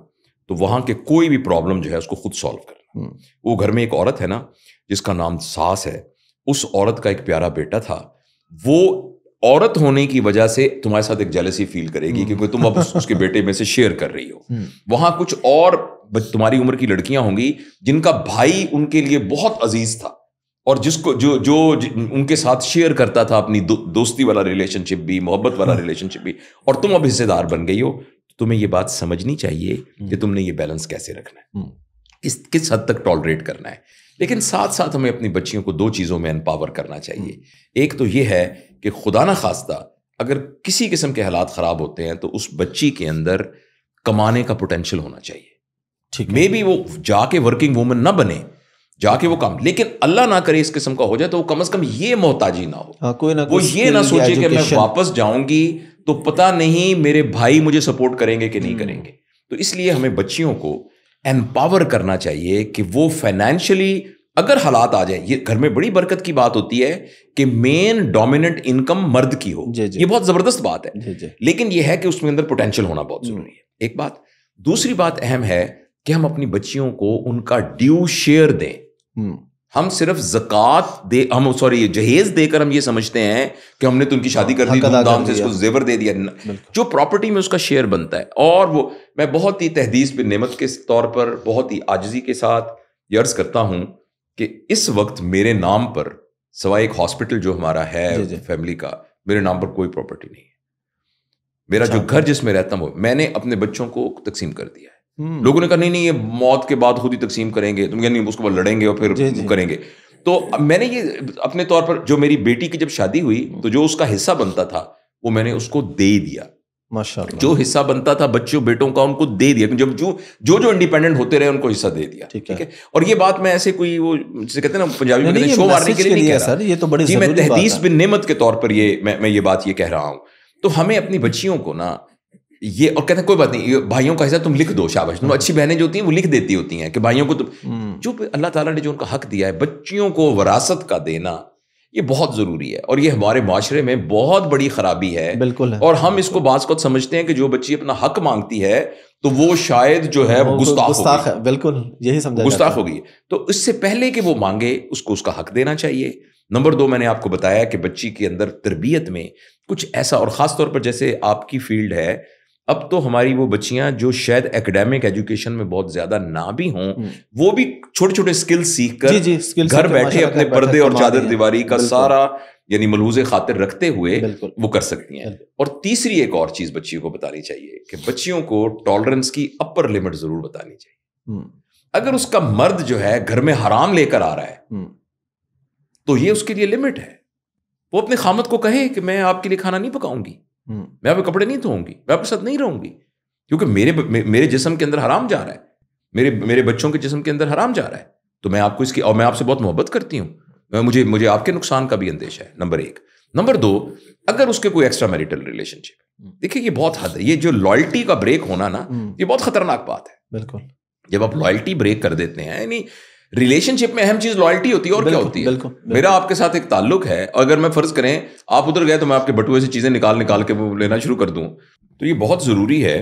तो वहां के कोई भी प्रॉब्लम जो है उसको खुद सॉल्व करना हम्म। वो घर में एक औरत है ना जिसका नाम सास है उस औरत का एक प्यारा बेटा था वो औरत होने की वजह से तुम्हारे साथ एक जेलसी फील करेगी क्योंकि हम्म। तुम अब उसके बेटे में से शेयर कर रही हो हम्म। वहां कुछ और तुम्हारी उम्र की लड़कियां होंगी जिनका भाई उनके लिए बहुत अजीज था और जिसको जो जो उनके साथ शेयर करता था अपनी दो, दोस्ती वाला रिलेशनशिप भी मोहब्बत वाला रिलेशनशिप भी और तुम अब हिस्सेदार बन गई हो तुम्हें ये बात समझनी चाहिए कि हम्म। तुमने ये बैलेंस कैसे रखना है किस हम्म। किस हद तक टॉलरेट करना है लेकिन साथ साथ हमें अपनी बच्चियों को दो चीज़ों में एम्पावर करना चाहिए हम्म। एक तो ये है कि खुदा ना खास्ता अगर किसी किस्म के हालात ख़राब होते हैं तो उस बच्ची के अंदर कमाने का पोटेंशियल होना चाहिए ठीक मे बी वो जाके वर्किंग वूमन ना बने जाके वो काम लेकिन अल्लाह ना करे इस किस्म का हो जाए तो वो कम से कम ये मोहताजी ना हो आ, हाँ, कोई ना वो ये ना सोचे कि मैं वापस जाऊंगी तो पता नहीं मेरे भाई मुझे सपोर्ट करेंगे कि नहीं हम्म। करेंगे तो इसलिए हमें बच्चियों को एम्पावर करना चाहिए कि वो फाइनेंशियली अगर हालात आ जाए ये घर में बड़ी बरकत की बात होती है कि मेन डोमिनेंट इनकम मर्द की हो जे जे। ये बहुत जबरदस्त बात है जे जे। लेकिन ये है कि उसमें अंदर पोटेंशियल होना बहुत हम्म। जरूरी है एक बात दूसरी बात अहम है कि हम अपनी बच्चियों को उनका ड्यू शेयर दें हम्म। हम सिर्फ जक़ात दे हम सॉरी जहेज देकर हम ये समझते हैं कि हमने तो उनकी शादी कर दी हाँ, दाम से इसको जेवर दे दिया जो प्रॉपर्टी में उसका शेयर बनता है और वो मैं बहुत ही तहदीस पर नेमत के तौर पर बहुत ही आजजी के साथ यर्ज अर्ज करता हूँ कि इस वक्त मेरे नाम पर सवाए एक हॉस्पिटल जो हमारा है जे जे। फैमिली का मेरे नाम पर कोई प्रॉपर्टी नहीं है मेरा जो अच्छा। घर जिसमें रहता हूँ मैंने अपने बच्चों को तकसीम कर दिया हम्म। लोगों ने कहा नहीं नहीं ये मौत के बाद खुद ही तकसीम करेंगे तुम तो नहीं उसके बाद लड़ेंगे और फिर करेंगे तो मैंने ये अपने तौर पर जो मेरी बेटी की जब शादी हुई तो जो उसका हिस्सा बनता था वो मैंने उसको दे दिया माशाल्लाह जो हिस्सा बनता था बच्चों बेटों का उनको दे दिया जब जो जो जो इंडिपेंडेंट होते रहे उनको हिस्सा दे दिया ठीक है।, और ये बात मैं ऐसे कोई वो जिसे कहते हैं ना पंजाबी में शो मारने के लिए नहीं सर ये तो बड़ी मैं तहदीस बिन नेमत के तौर पर ये मैं मैं ये बात ये कह रहा हूँ तो हमें अपनी बच्चियों को ना ये और कहते हैं कोई बात नहीं भाइयों का हिस्सा तुम लिख दो शाबाश तुम हम्म। अच्छी बहनें जो होती हैं वो लिख देती होती हैं कि भाइयों को तुम तो हम्म। जो अल्लाह ताला ने जो उनका हक दिया है बच्चियों को वरासत का देना ये बहुत ज़रूरी है और ये हमारे माशरे में बहुत बड़ी खराबी है बिल्कुल है। और हम इसको बाज को समझते हैं कि जो बच्ची अपना हक मांगती है तो वो शायद जो है गुस्ताख गुस्ताख है बिल्कुल यही समझ गुस्ताख हो गई तो इससे पहले कि वो मांगे उसको उसका हक देना चाहिए नंबर दो मैंने आपको बताया कि बच्ची के अंदर तरबियत में कुछ ऐसा और ख़ास तौर पर जैसे आपकी फील्ड है अब तो हमारी वो बच्चियां जो शायद एकेडमिक एजुकेशन में बहुत ज्यादा ना भी हों हम्म। वो भी छोटे छोटे स्किल सीख कर जी जी, स्किल घर बैठे अपने पर्दे और चादर दीवारी का सारा यानी मलूज खातिर रखते हुए वो कर सकती हैं और तीसरी एक और चीज बच्चियों को बतानी चाहिए कि बच्चियों को टॉलरेंस की अपर लिमिट जरूर बतानी चाहिए हम्म। अगर उसका मर्द जो है घर में हराम लेकर आ रहा है हम्म। तो ये उसके लिए लिमिट है वो अपने खामत को कहे कि मैं आपके लिए खाना नहीं पकाऊंगी हम्म। मैं आपके कपड़े नहीं धोऊंगी मैं आपके साथ नहीं रहूंगी क्योंकि मेरे मेरे जिसम के अंदर हराम जा रहा है मेरे मेरे बच्चों के जिसम के अंदर हराम जा रहा है तो मैं आपको इसकी और मैं आपसे बहुत मोहब्बत करती हूँ मुझे मुझे आपके नुकसान का भी अंदेशा है नंबर एक नंबर दो अगर उसके कोई एक्स्ट्रा मैरिटल रिलेशनशिप देखिए ये बहुत हद है ये जो लॉयल्टी का ब्रेक होना ना हम्म। ये बहुत खतरनाक बात है बिल्कुल जब आप लॉयल्टी ब्रेक कर देते हैं यानी रिलेशनशिप में अहम चीज लॉयल्टी होती है और क्या होती है बिल्कुल, मेरा आपके साथ एक ताल्लुक है अगर मैं फर्ज करें आप उधर गए तो मैं आपके बटुए से चीजें निकाल निकाल के वो लेना शुरू कर दूं तो ये बहुत जरूरी है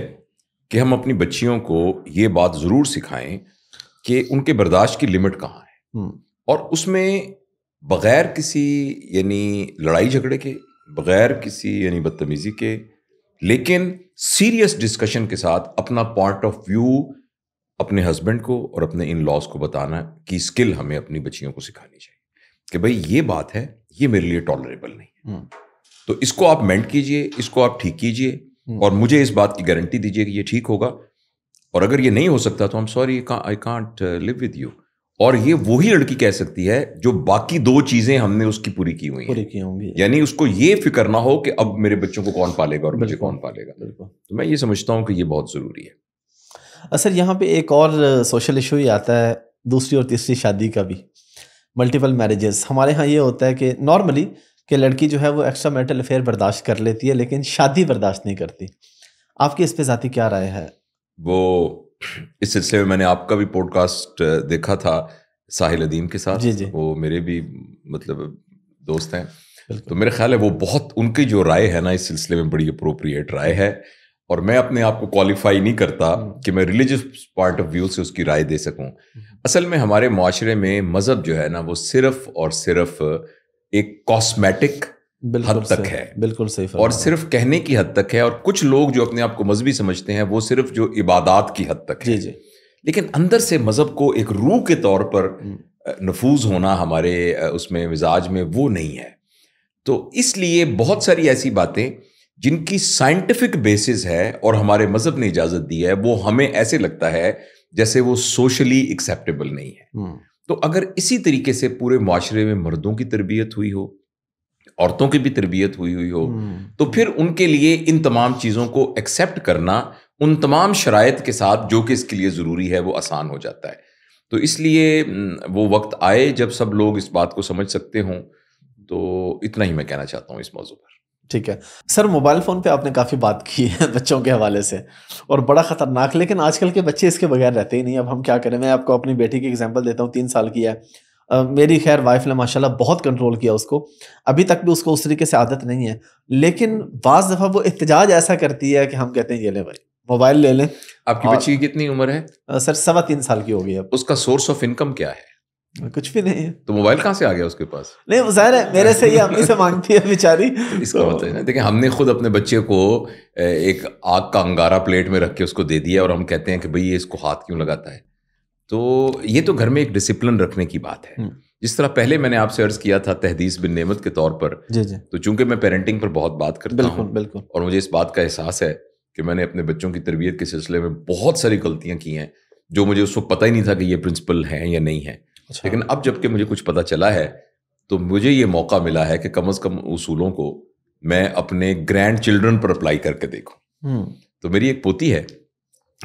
कि हम अपनी बच्चियों को ये बात जरूर सिखाएं कि उनके बर्दाश्त की लिमिट कहाँ है हम्म। और उसमें बगैर किसी यानी लड़ाई झगड़े के बगैर किसी यानी बदतमीजी के लेकिन सीरियस डिस्कशन के साथ अपना पॉइंट ऑफ व्यू अपने हस्बैंड को और अपने इन लॉज को बताना कि स्किल हमें अपनी बच्चियों को सिखानी चाहिए कि भाई ये बात है ये मेरे लिए टॉलरेबल नहीं है हम्म। तो इसको आप मेंट कीजिए इसको आप ठीक कीजिए हम्म। और मुझे इस बात की गारंटी दीजिए कि ये ठीक होगा और अगर ये नहीं हो सकता तो हम sorry I can't live with you और ये वही लड़की कह सकती है जो बाकी दो चीजें हमने उसकी पूरी की हुई पूरी की होंगी यानी उसको ये फिक्र ना हो कि अब मेरे बच्चों को कौन पालेगा और मुझे कौन पालेगा तो मैं ये समझता हूँ कि ये बहुत जरूरी है असर यहाँ पे एक और सोशल इशू ही आता है दूसरी और तीसरी शादी का भी मल्टीपल मैरिजेस हमारे यहाँ ये होता है कि नॉर्मली कि लड़की जो है वो एक्स्ट्रा मैरिटल अफेयर बर्दाश्त कर लेती है लेकिन शादी बर्दाश्त नहीं करती आपकी इस पे ज़ाती क्या राय है वो इस सिलसिले में मैंने आपका भी पॉडकास्ट देखा था साहिल अदीम के साथ जी जी वो मेरे भी मतलब दोस्त हैं तो मेरे ख्याल है वो बहुत उनकी जो राय है ना इस सिलसिले में बड़ी अप्रोप्रिएट राय है और मैं अपने आप को क्वालिफाई नहीं करता हम्म। कि मैं रिलीजियस पॉइंट ऑफ व्यू से उसकी राय दे सकूं हम्म। असल में हमारे माशरे में मज़हब जो है ना वो सिर्फ और सिर्फ एक कॉस्मेटिक हद तक है बिल्कुल सही और सिर्फ कहने की हद तक है और कुछ लोग जो अपने आप को मजहबी समझते हैं वो सिर्फ जो इबादत की हद तक है जी जी लेकिन अंदर से मज़हब को एक रूह के तौर पर हम्म। नफूज होना हमारे उसमें मिजाज में वो नहीं है तो इसलिए बहुत सारी ऐसी बातें जिनकी साइंटिफिक बेसिस है और हमारे मजहब ने इजाजत दी है वो हमें ऐसे लगता है जैसे वो सोशली एक्सेप्टेबल नहीं है हम्म। तो अगर इसी तरीके से पूरे माशरे में मर्दों की तरबियत हुई हो औरतों की भी तरबियत हुई हुई हो हम्म। तो फिर उनके लिए इन तमाम चीज़ों को एक्सेप्ट करना उन तमाम शराइ के साथ जो कि इसके लिए ज़रूरी है वो आसान हो जाता है तो इसलिए हम्म, वो वक्त आए जब सब लोग इस बात को समझ सकते हों तो इतना ही मैं कहना चाहता हूँ इस मौजू पर ठीक है सर मोबाइल फ़ोन पे आपने काफ़ी बात की है [LAUGHS] बच्चों के हवाले से और बड़ा ख़तरनाक लेकिन आजकल के बच्चे इसके बगैर रहते ही नहीं अब हम क्या करें मैं आपको अपनी बेटी की एग्जाम्पल देता हूँ तीन साल की है Uh, मेरी खैर वाइफ ने माशाल्लाह बहुत कंट्रोल किया उसको अभी तक भी उसको उस तरीके से आदत नहीं है लेकिन बाज़ दफ़ा वो एहतजाज ऐसा करती है कि हम कहते हैं ये ले भाई मोबाइल ले लें आपकी बच्ची की कितनी उम्र है सर सवा तीन साल की हो गई है उसका सोर्स ऑफ इनकम क्या है कुछ भी नहीं है तो मोबाइल कहाँ से आ गया उसके पास नहीं जाहिर है मेरे से ही हमी [LAUGHS] से मांगती है बेचारी तो इसका मतलब है देखिए हमने खुद अपने बच्चे को एक आग का अंगारा प्लेट में रख के उसको दे दिया और हम कहते हैं कि भाई ये इसको हाथ क्यों लगाता है तो ये तो घर में एक डिसिप्लिन रखने की बात है हम्म। जिस तरह पहले मैंने आपसे अर्ज किया था तहदीस बिन नेमत के तौर पर जी जी तो चूंकि मैं पेरेंटिंग पर बहुत बात करता बिल्कुल, हूं बिल्कुल और मुझे इस बात का एहसास है कि मैंने अपने बच्चों की तरबियत के सिलसिले में बहुत सारी गलतियां की हैं जो मुझे उस वक्त पता ही नहीं था कि ये प्रिंसिपल हैं या नहीं है अच्छा। लेकिन अब जबकि मुझे कुछ पता चला है तो मुझे ये मौका मिला है कि कम अज कम उसूलों को मैं अपने ग्रैंड चिल्ड्रन पर अप्लाई करके देखूं हम्म। तो मेरी एक पोती है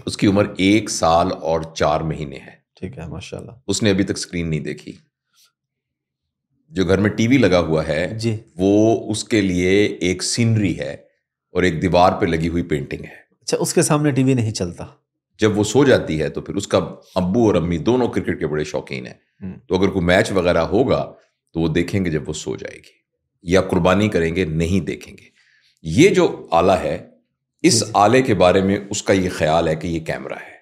उसकी उम्र एक साल और चार महीने है ठीक है माशाल्लाह उसने अभी तक स्क्रीन नहीं देखी जो घर में टीवी लगा हुआ है जी वो उसके लिए एक सीनरी है और एक दीवार पे लगी हुई पेंटिंग है अच्छा उसके सामने टीवी नहीं चलता जब वो सो जाती है तो फिर उसका अब्बू और अम्मी दोनों क्रिकेट के बड़े शौकीन हैं तो अगर कोई मैच वगैरह होगा तो वो देखेंगे जब वो सो जाएगी या कुर्बानी करेंगे नहीं देखेंगे ये जो आला है इस आले के बारे में उसका ये ख्याल है कि ये कैमरा है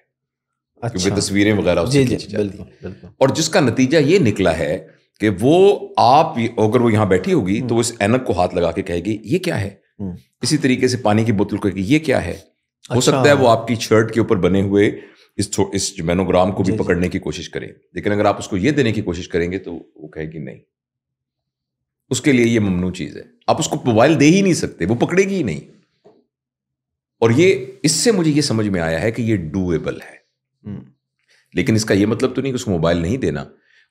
अच्छा। क्योंकि तस्वीरें वगैरह उससे जाती हैं और जिसका नतीजा ये निकला है कि वो आप अगर वो यहां बैठी होगी तो हम्म। वो इस एनक को हाथ लगा के कहेगी ये क्या है हम्म। इसी तरीके से पानी की बोतल को ये क्या है हो अच्छा। सकता है वो आपकी शर्ट के ऊपर बने हुए इस इस मैनोग्राम को भी पकड़ने की कोशिश करें लेकिन अगर आप उसको ये देने की कोशिश करेंगे तो वो कहेगी नहीं उसके लिए ये ममनू चीज़ है आप उसको मोबाइल दे ही नहीं सकते वो पकड़ेगी ही नहीं और ये इससे मुझे ये समझ में आया है कि ये डूएबल है हम्म। लेकिन इसका ये मतलब तो नहीं कि उसको मोबाइल नहीं देना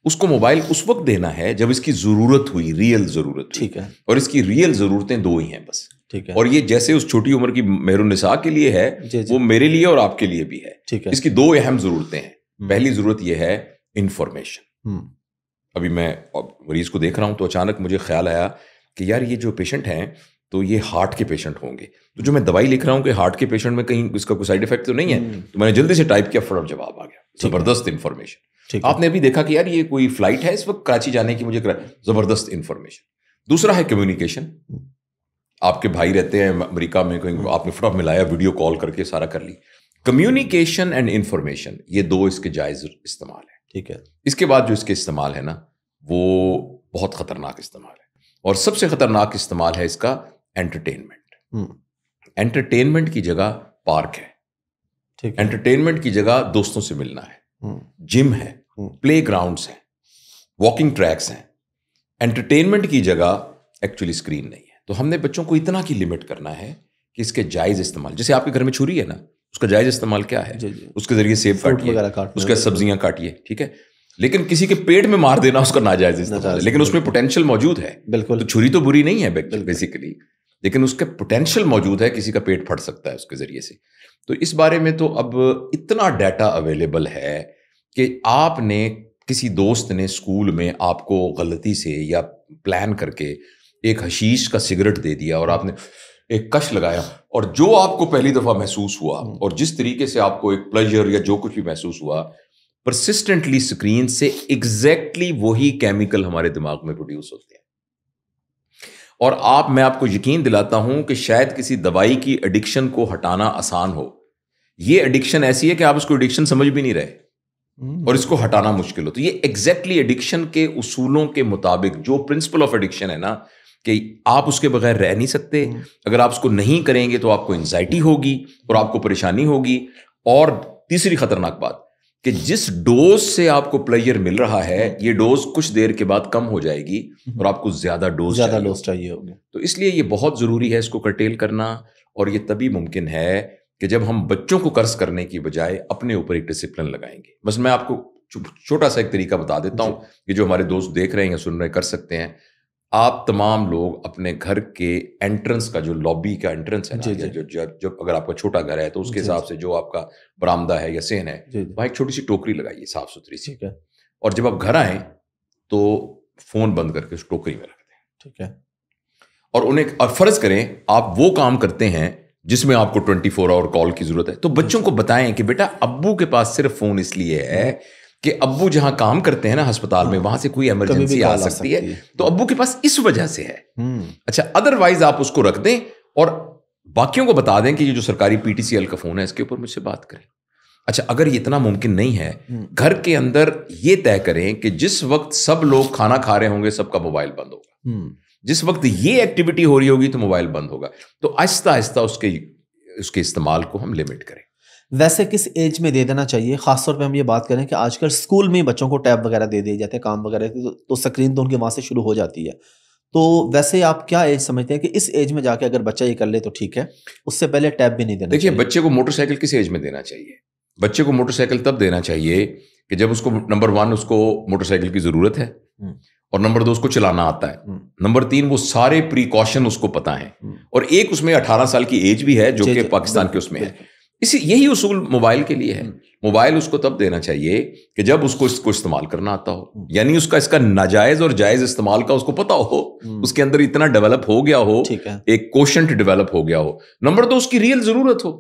उसको मोबाइल उस वक्त देना है जब इसकी जरूरत हुई रियल जरूरत ठीक है और इसकी रियल जरूरतें दो ही हैं बस ठीक है और ये जैसे उस छोटी उम्र की मेहरुनिसा के लिए है जे जे। वो मेरे लिए और आपके लिए भी है ठीक है इसकी दो अहम जरूरतें हैं हम्म। पहली जरूरत यह है इंफॉर्मेशन हम्म। अभी मैं मरीज को देख रहा हूं तो अचानक मुझे ख्याल आया कि यार ये जो पेशेंट हैं तो ये हार्ट के पेशेंट होंगे तो जो मैं दवाई लिख रहा हूँ कि हार्ट के पेशेंट में कहीं इसका कोई साइड इफेक्ट तो नहीं है हम्म। तो मैंने जल्दी से टाइप किया फटाफट जवाब आ गया जबरदस्त इन्फॉर्मेशन आपने अभी देखा कि यार ये कोई फ्लाइट है इस वक्त कराची जाने की मुझे जबरदस्त इन्फॉर्मेशन दूसरा है कम्युनिकेशन आपके भाई रहते हैं अमेरिका में कहीं आपने फटाफट मिलाया वीडियो कॉल करके सारा कर ली कम्युनिकेशन एंड इंफॉर्मेशन ये दो इसके जायज इस्तेमाल है ठीक है इसके बाद जो इसके इस्तेमाल है ना वो बहुत खतरनाक इस्तेमाल है और सबसे खतरनाक इस्तेमाल है इसका एंटरटेनमेंट हम्म। एंटरटेनमेंट की जगह पार्क है ठीक एंटरटेनमेंट की जगह दोस्तों से मिलना है जिम हम्म। है प्ले ग्राउंड है वॉकिंग ट्रैक्स हैं एंटरटेनमेंट की जगह एक्चुअली स्क्रीन नहीं तो हमने बच्चों को इतना की लिमिट करना है कि इसके जायज़ इस्तेमाल जैसे आपके घर में छुरी है ना उसका जायज़ इस्तेमाल क्या है उसके ज़रिए सेब काटिए उसके सब्जियां काटिए ठीक है लेकिन किसी के पेट में मार देना उसका नाजायज इस्तेमाल है लेकिन उसमें पोटेंशियल मौजूद है बिल्कुल तो छुरी तो बुरी नहीं है बेसिकली लेकिन उसके पोटेंशियल मौजूद है किसी का पेट फट सकता है उसके ज़रिए से तो इस बारे में तो अब इतना डाटा अवेलेबल है कि आपने किसी दोस्त ने स्कूल में आपको गलती से या प्लान करके एक हशीश का सिगरेट दे दिया और आपने एक कश लगाया और जो आपको पहली दफा महसूस हुआ हम्म। और जिस तरीके से आपको एक प्लेजर या जो कुछ भी महसूस हुआ परसिस्टेंटली स्क्रीन से एग्जैक्टली exactly वही केमिकल हमारे दिमाग में प्रोड्यूस होते हैं और आप मैं आपको यकीन दिलाता हूं कि शायद किसी दवाई की एडिक्शन को हटाना आसान हो यह एडिक्शन ऐसी है कि आप उसको एडिक्शन समझ भी नहीं रहे हम्म। और इसको हटाना मुश्किल हो तो ये एग्जैक्टली exactly एडिक्शन के उसूलों के मुताबिक जो प्रिंसिपल ऑफ एडिक्शन है ना कि आप उसके बगैर रह नहीं सकते हम्म। अगर आप उसको नहीं करेंगे तो आपको एनजाइटी होगी और आपको परेशानी होगी और तीसरी खतरनाक बात कि हम्म। जिस डोज से आपको प्लेयर मिल रहा है ये डोज कुछ देर के बाद कम हो जाएगी हम्म। और आपको ज्यादा डोज ज्यादा डोज चाहिए होगी तो इसलिए ये बहुत जरूरी है इसको कटेल करना और ये तभी मुमकिन है कि जब हम बच्चों को कर्ज करने की बजाय अपने ऊपर एक डिसिप्लिन लगाएंगे बस मैं आपको छोटा सा एक तरीका बता देता हूँ कि जो हमारे दोस्त देख रहे हैं सुन रहे कर सकते हैं आप तमाम लोग अपने घर के एंट्रेंस का जो लॉबी का एंट्रेंस है ना जो जब अगर आपका छोटा घर है तो उसके हिसाब से जो आपका बरामदा है या सेन है वहाँ एक छोटी सी टोकरी लगाइए साफ सुथरी सी और जब आप घर आए तो फोन बंद करके उस टोकरी में रख दें ठीक है और उन्हें और फर्ज करें आप वो काम करते हैं जिसमें आपको ट्वेंटी फोर आवर कॉल की जरूरत है तो बच्चों को बताएं कि बेटा अब्बू के पास सिर्फ फोन इसलिए है कि अबू जहां काम करते हैं ना अस्पताल में हाँ। वहां से कोई इमरजेंसी आ सकती, सकती है।, है तो अबू के पास इस वजह से है हम्म। अच्छा अदरवाइज आप उसको रख दें और बाकियों को बता दें कि ये जो सरकारी पीटीसीएल का फोन है इसके ऊपर मुझसे बात करें अच्छा अगर ये इतना मुमकिन नहीं है हम्म। घर के अंदर ये तय करें कि जिस वक्त सब लोग खाना खा रहे होंगे सबका मोबाइल बंद होगा हम्म। जिस वक्त ये एक्टिविटी हो रही होगी तो मोबाइल बंद होगा तो आहिस्ता आहिस्ता उसके उसके इस्तेमाल को हम लिमिट करें वैसे किस एज में दे देना चाहिए खासतौर पे हम ये बात करें कि आजकल स्कूल में बच्चों को टैब वगैरह दे दिए जाते हैं काम वगैरह तो, तो स्क्रीन तो उनके वहाँ से शुरू हो जाती है तो वैसे आप क्या एज समझते हैं कि इस एज में जाके अगर बच्चा ये कर ले तो ठीक है उससे पहले टैब भी नहीं देना देखिए बच्चे को मोटरसाइकिल किस एज में देना चाहिए बच्चे को मोटरसाइकिल तब देना चाहिए कि जब उसको नंबर वन उसको मोटरसाइकिल की ज़रूरत है हम्म। और नंबर दो उसको चलाना आता है नंबर हम्म। तीन वो सारे प्रिकॉशन उसको पता है हम्म। और एक उसमें अठारह साल की एज भी है जो कि पाकिस्तान के उसमें है इसी यही उसूल मोबाइल के लिए है हम्म। मोबाइल उसको तब देना चाहिए कि जब उसको इसको इस्तेमाल करना आता हो हम्म। यानी उसका इसका नाजायज और जायज इस्तेमाल का उसको पता हो हम्म। उसके अंदर इतना डेवलप हो गया हो एक क्वेश्चन डेवलप हो गया हो नंबर दो उसकी रियल जरूरत हो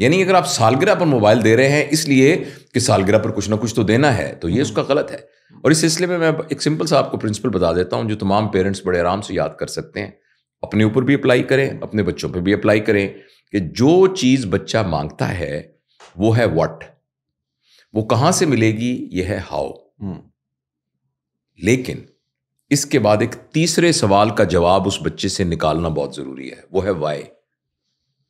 यानी अगर आप सालगिरह पर मोबाइल दे रहे हैं इसलिए कि सालगिरह पर कुछ ना कुछ तो देना है तो ये उसका गलत है और इस सिलसिले में मैं एक सिंपल सा आपको प्रिंसिपल बता देता हूं जो तमाम पेरेंट्स बड़े आराम से याद कर सकते हैं अपने ऊपर भी अप्लाई करें अपने बच्चों पर भी अप्लाई करें कि जो चीज़ बच्चा मांगता है वो है वट वो कहां से मिलेगी ये है हाउ हम्म। लेकिन इसके बाद एक तीसरे सवाल का जवाब उस बच्चे से निकालना बहुत ज़रूरी है वो है वाई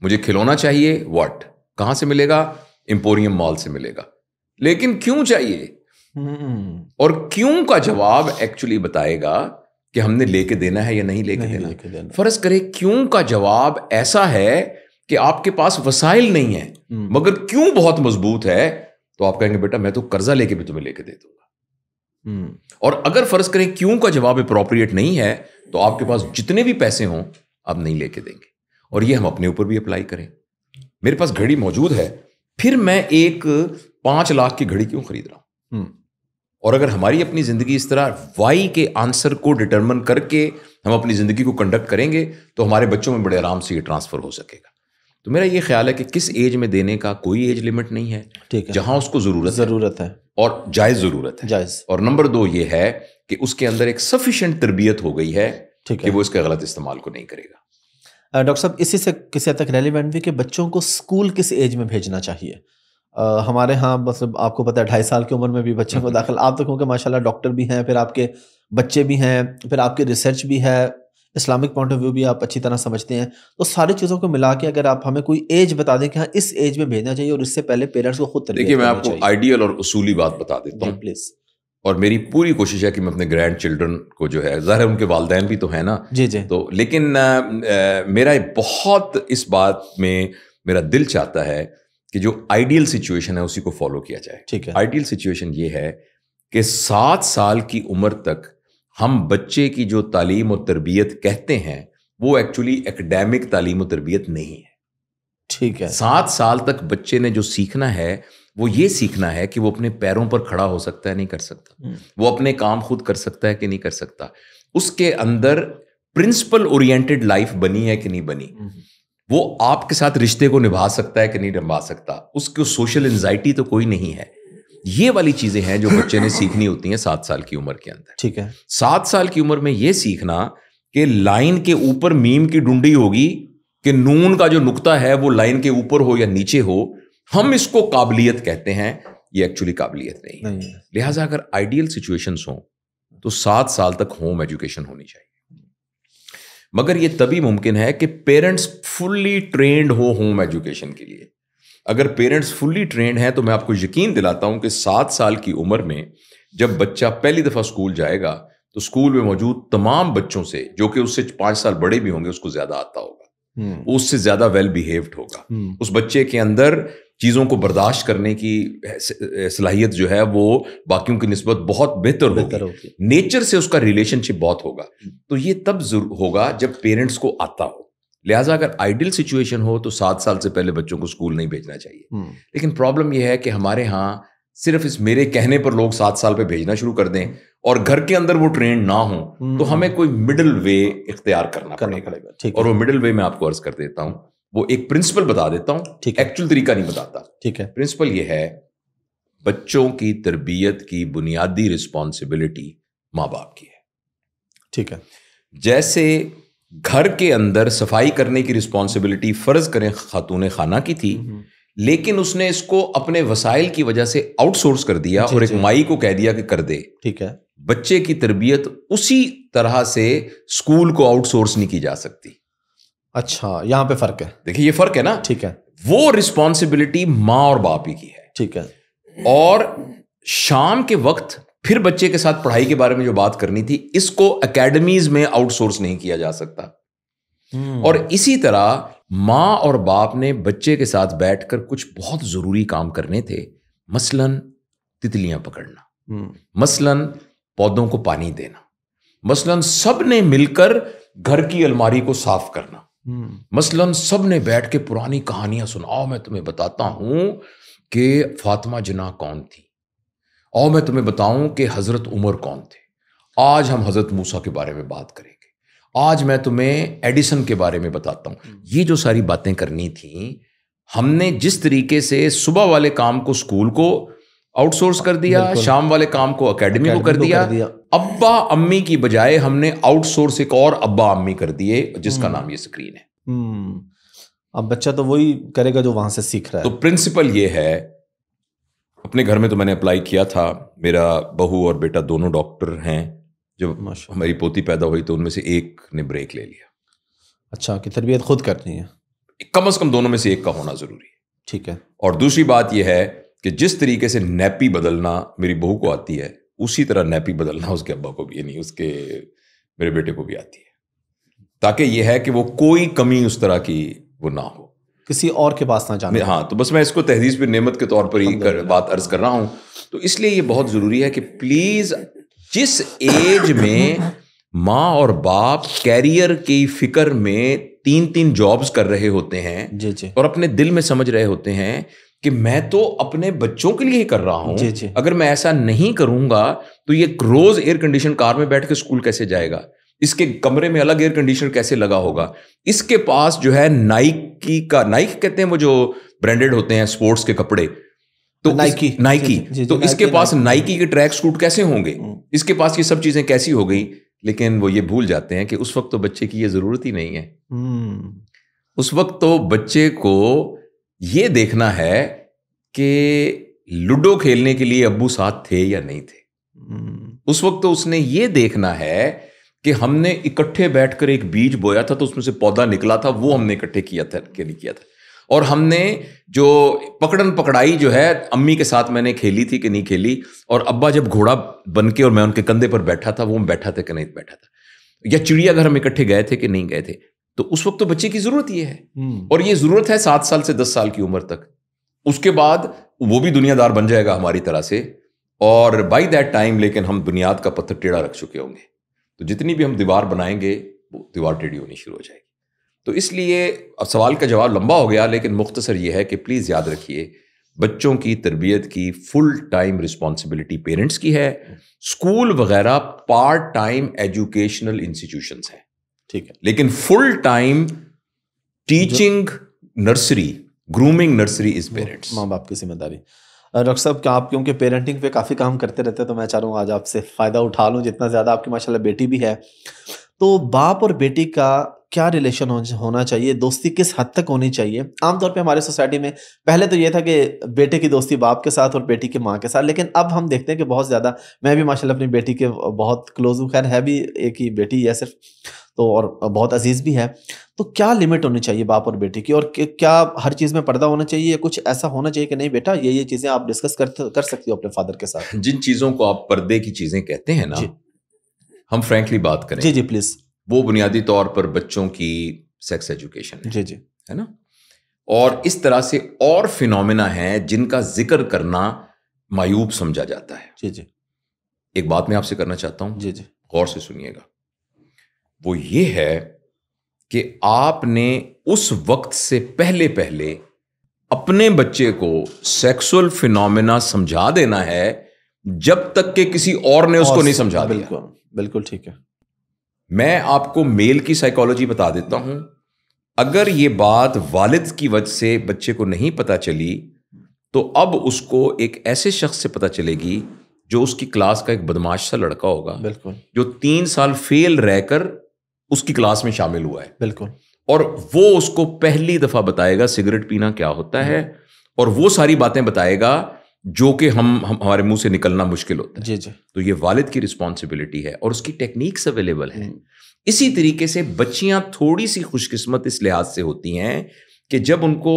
मुझे खिलौना चाहिए वट कहां से मिलेगा एम्पोरियम मॉल से मिलेगा लेकिन क्यों चाहिए हम्म। और क्यों का जवाब एक्चुअली बताएगा कि हमने लेके देना है या नहीं लेके देना, देना। फर्ज करें क्यों का जवाब ऐसा है कि आपके पास वसाइल नहीं है हम्म। मगर क्यों बहुत मजबूत है तो आप कहेंगे बेटा मैं तो कर्जा लेके भी तुम्हें लेके दे दूंगा हम्म। और अगर फर्ज करें क्यों का जवाब अप्रोप्रिएट नहीं है तो आपके पास जितने भी पैसे हों आप नहीं लेके देंगे और ये हम अपने ऊपर भी अप्लाई करें मेरे पास घड़ी मौजूद है फिर मैं एक पांच लाख की घड़ी क्यों खरीद रहा हूं हम्म। और अगर हमारी अपनी जिंदगी इस तरह वाई के आंसर को डिटर्मन करके हम अपनी जिंदगी को कंडक्ट करेंगे तो हमारे बच्चों में बड़े आराम से ये ट्रांसफर हो सकेगा तो मेरा ये ख्याल है कि किस एज में देने का कोई एज लिमिट नहीं है ठीक है जहां उसको जरूरत जरूरत है, है। और जायज जरूरत है जायज और नंबर दो ये है कि उसके अंदर एक सफिशेंट तरबियत हो गई है ठीक है कि वो इसका गलत इस्तेमाल को नहीं करेगा डॉक्टर साहब इसी से किसी हद तक रेलिवेंट भी कि बच्चों को स्कूल किस एज में भेजना चाहिए आ, हमारे यहाँ मतलब आपको पता है ढाई साल की उम्र में भी बच्चों को [LAUGHS] दाखिल आप तो क्योंकि माशाल्लाह डॉक्टर भी हैं फिर आपके बच्चे भी हैं फिर आपकी रिसर्च भी है इस्लामिक पॉइंट ऑफ व्यू भी आप अच्छी तरह समझते हैं तो सारी चीज़ों को मिला के अगर आप हमें कोई एज बता दें कि हाँ इस एज में भेजना चाहिए और इससे पहले पेरेंट्स को खुद देखिए मैं आपको आइडियल और उसूली बात बता देता हूँ प्लीज़ और मेरी पूरी कोशिश है कि मैं अपने ग्रैंड चिल्ड्रन को जो है ज़ाहिर उनके वालदेन भी तो है ना जी जी तो लेकिन मेरा बहुत इस बात में मेरा दिल चाहता है कि जो आइडियल सिचुएशन है उसी को फॉलो किया जाए ठीक है आइडियल सिचुएशन ये है कि सात साल की उम्र तक हम बच्चे की जो तालीम और तरबियत कहते हैं वो एक्चुअली एकेडमिक तालीम और तरबियत नहीं है ठीक है सात साल तक बच्चे ने जो सीखना है वो ये सीखना है कि वो अपने पैरों पर खड़ा हो सकता है नहीं कर सकता हम्म। वो अपने काम खुद कर सकता है कि नहीं कर सकता उसके अंदर प्रिंसिपल ओरिएंटेड लाइफ बनी है कि नहीं बनी हम्म। वो आपके साथ रिश्ते को निभा सकता है कि नहीं निभा सकता उसको सोशल एंजाइटी तो कोई नहीं है ये वाली चीजें हैं जो बच्चे ने सीखनी होती हैं सात साल की उम्र के अंदर ठीक है सात साल की उम्र में यह सीखना कि लाइन के ऊपर मीम की डूडी होगी कि नून का जो नुकता है वो लाइन के ऊपर हो या नीचे हो हम इसको काबिलियत कहते हैं ये एक्चुअली काबिलियत नहीं, नहीं। लिहाजा अगर आइडियल सिचुएशन हो तो सात साल तक होम एजुकेशन होनी चाहिए मगर ये तभी मुमकिन है कि पेरेंट्स फुल्ली ट्रेंड हो होम एजुकेशन के लिए अगर पेरेंट्स फुल्ली ट्रेंड हैं तो मैं आपको यकीन दिलाता हूं कि सात साल की उम्र में जब बच्चा पहली दफ़ा स्कूल जाएगा तो स्कूल में मौजूद तमाम बच्चों से जो कि उससे पाँच साल बड़े भी होंगे उसको ज़्यादा आता होगा हम्म। उससे ज़्यादा वेल बिहेव्ड होगा हम्म। उस बच्चे के अंदर चीज़ों को बर्दाश्त करने की सलाहियत जो है वो बाकियों की नस्बत बहुत बेहतर होगी हो नेचर से उसका रिलेशनशिप बहुत होगा हम्म। तो ये तब होगा जब पेरेंट्स को आता हो लिहाजा अगर आइडियल सिचुएशन हो तो सात साल से पहले बच्चों को स्कूल नहीं भेजना चाहिए हम्म। लेकिन प्रॉब्लम यह है कि हमारे यहाँ सिर्फ इस मेरे कहने पर लोग सात साल पे भेजना शुरू कर दें और घर के अंदर वो ट्रेन ना हो तो हम्म। हमें कोई मिडिल वे इख्तियार करना पड़ेगा और वो मिडिल वे मैं आपको अर्ज कर देता हूँ वो एक प्रिंसिपल बता देता हूँ एक्चुअल तरीका नहीं बताता ठीक है प्रिंसिपल ये है बच्चों की तरबियत की बुनियादी रिस्पॉन्सिबिलिटी माँ बाप की है ठीक है जैसे घर के अंदर सफाई करने की रिस्पॉन्सिबिलिटी फर्ज करें खातून खाना की थी लेकिन उसने इसको अपने वसाइल की वजह से आउटसोर्स कर दिया और एक माई को कह दिया कि कर दे ठीक है बच्चे की तरबियत उसी तरह से स्कूल को आउटसोर्स नहीं की जा सकती अच्छा यहां पे फर्क है देखिए ये फर्क है ना ठीक है वो रिस्पॉन्सिबिलिटी माँ और बाप ही की है ठीक है और शाम के वक्त फिर बच्चे के साथ पढ़ाई के बारे में जो बात करनी थी इसको अकेडमीज में आउटसोर्स नहीं किया जा सकता हम्म। और इसी तरह मां और बाप ने बच्चे के साथ बैठकर कुछ बहुत जरूरी काम करने थे मसलन तितलियां पकड़ना हम्म। मसलन पौधों को पानी देना मसलन सब ने मिलकर घर की अलमारी को साफ करना हम्म। मसलन सब ने बैठ के पुरानी कहानियां सुनाओ मैं तुम्हें बताता हूं कि फातिमा जिना कौन थी और मैं तुम्हें बताऊं कि हज़रत उमर कौन थे आज हम हज़रत मूसा के बारे में बात करेंगे आज मैं तुम्हें एडिसन के बारे में बताता हूँ हम्म। ये जो सारी बातें करनी थी हमने जिस तरीके से सुबह वाले काम को स्कूल को आउटसोर्स कर दिया शाम वाले काम को अकेडमी को कर दिया, कर दिया अब्बा अम्मी की बजाय हमने आउटसोर्स एक और अब्बा अम्मी कर दिए जिसका हम्म। नाम ये स्क्रीन है हम्म। अब बच्चा तो वही करेगा जो वहां से सीख रहा है तो प्रिंसिपल ये है अपने घर में तो मैंने अप्लाई किया था मेरा बहू और बेटा दोनों डॉक्टर हैं जब हमारी पोती पैदा हुई तो उनमें से एक ने ब्रेक ले लिया अच्छा कि तरबियत खुद करनी है कम अज़ कम दोनों में से एक का होना ज़रूरी है ठीक है और दूसरी बात यह है कि जिस तरीके से नैपी बदलना मेरी बहू को आती है उसी तरह नैपी बदलना उसके अब्बा को भी यानी उसके मेरे बेटे को भी आती है ताकि यह है कि वो कोई कमी उस तरह की वो ना हो किसी और के पास ना जाने हाँ तो बस मैं इसको तहदीस पर नियमत के तौर पर ही कर, बात अर्ज कर रहा हूँ तो इसलिए ये बहुत ज़रूरी है कि प्लीज़ जिस एज में माँ और बाप कैरियर की फिक्र में तीन तीन जॉब्स कर रहे होते हैं जी जी और अपने दिल में समझ रहे होते हैं कि मैं तो अपने बच्चों के लिए ही कर रहा हूं अगर मैं ऐसा नहीं करूंगा तो ये रोज एयर कंडीशन कार में बैठ के स्कूल कैसे जाएगा इसके कमरे में अलग एयर कंडीशनर कैसे लगा होगा इसके पास जो है नाइकी का नाइक कहते हैं वो जो ब्रांडेड होते हैं स्पोर्ट्स के कपड़े तो नाइकी नाइकी तो इसके पास नाइकी के ट्रैक सूट कैसे होंगे हम्म। इसके पास ये सब चीजें कैसी हो गई लेकिन वो ये भूल जाते हैं कि उस वक्त तो बच्चे की ये जरूरत ही नहीं है हम्म। उस वक्त तो बच्चे को ये देखना है कि लूडो खेलने के लिए अब्बू साथ थे या नहीं थे हम्म। उस वक्त तो उसने ये देखना है कि हमने इकट्ठे बैठकर एक बीज बोया था तो उसमें से पौधा निकला था वो हमने इकट्ठे किया था के लिए किया था और हमने जो पकड़न पकड़ाई जो है अम्मी के साथ मैंने खेली थी कि नहीं खेली और अब्बा जब घोड़ा बन के और मैं उनके कंधे पर बैठा था वो हम बैठा था कि नहीं बैठा था या चिड़ियाघर हम इकट्ठे गए थे कि नहीं गए थे तो उस वक्त तो बच्चे की जरूरत ये है हम्म। और ये जरूरत है सात साल से दस साल की उम्र तक उसके बाद वो भी दुनियादार बन जाएगा हमारी तरह से और बाई दैट टाइम लेकिन हम बुनियाद का पत्थर टेढ़ा रख चुके होंगे तो जितनी भी हम दीवार बनाएंगे वो दीवार टेढ़ी होनी शुरू हो जाएगी तो इसलिए अब सवाल का जवाब लंबा हो गया लेकिन मुख्तसर यह है कि प्लीज़ याद रखिए बच्चों की तरबियत की फुल टाइम रिस्पॉन्सिबिलिटी पेरेंट्स की है स्कूल वगैरह पार्ट टाइम एजुकेशनल इंस्टीट्यूशन हैं ठीक है लेकिन full time teaching nursery grooming nursery is parents माँ बाप की जिम्मेदारी डॉक्टर साहब क्या आप क्योंकि पेरेंटिंग पे काफ़ी काम करते रहते हैं तो मैं चाह रहा हूँ आज आपसे फ़ायदा उठा लूँ जितना ज़्यादा आपकी माशाल्लाह बेटी भी है तो बाप और बेटी का क्या रिलेशन होना चाहिए दोस्ती किस हद तक होनी चाहिए आमतौर पे हमारे सोसाइटी में पहले तो ये था कि बेटे की दोस्ती बाप के साथ और बेटी की माँ के साथ लेकिन अब हम देखते हैं कि बहुत ज़्यादा मैं भी माशाल्लाह अपनी बेटी के बहुत क्लोज हूँ खैर है भी एक ही बेटी है सिर्फ तो और बहुत अजीज़ भी है तो क्या लिमिट होनी चाहिए बाप और बेटे की और क्या हर चीज़ में पर्दा होना चाहिए या कुछ ऐसा होना चाहिए कि नहीं बेटा ये ये चीज़ें आप डिस्कस कर कर सकती हो अपने फादर के साथ जिन चीज़ों को आप पर्दे की चीज़ें कहते हैं ना हम फ्रेंकली बात करें जी जी प्लीज़ वो बुनियादी तौर पर बच्चों की सेक्स एजुकेशन जी जी है ना और इस तरह से और फिनोमिना हैं जिनका जिक्र करना मायूब समझा जाता है जी जी एक बात मैं आपसे करना चाहता हूँ जी जी गौर से सुनिएगा वो ये है कि आपने उस वक्त से पहले पहले अपने बच्चे को सेक्सुअल फिनोमेना समझा देना है जब तक के किसी और ने उसको नहीं समझा बिल्कुल, बिल्कुल ठीक है मैं आपको मेल की साइकोलॉजी बता देता हूं अगर ये बात वालिद की वजह से बच्चे को नहीं पता चली तो अब उसको एक ऐसे शख्स से पता चलेगी जो उसकी क्लास का एक बदमाश सा लड़का होगा बिल्कुल जो तीन साल फेल रहकर उसकी क्लास में शामिल हुआ है बिल्कुल और वो उसको पहली दफा बताएगा सिगरेट पीना क्या होता है और वो सारी बातें बताएगा जो कि हम, हम हमारे मुंह से निकलना मुश्किल होता है जी जी तो ये वालिद की रिस्पॉन्सिबिलिटी है और उसकी टेक्निक्स अवेलेबल हैं हम्म। इसी तरीके से बच्चियां थोड़ी सी खुशकिस्मत इस लिहाज से होती हैं कि जब उनको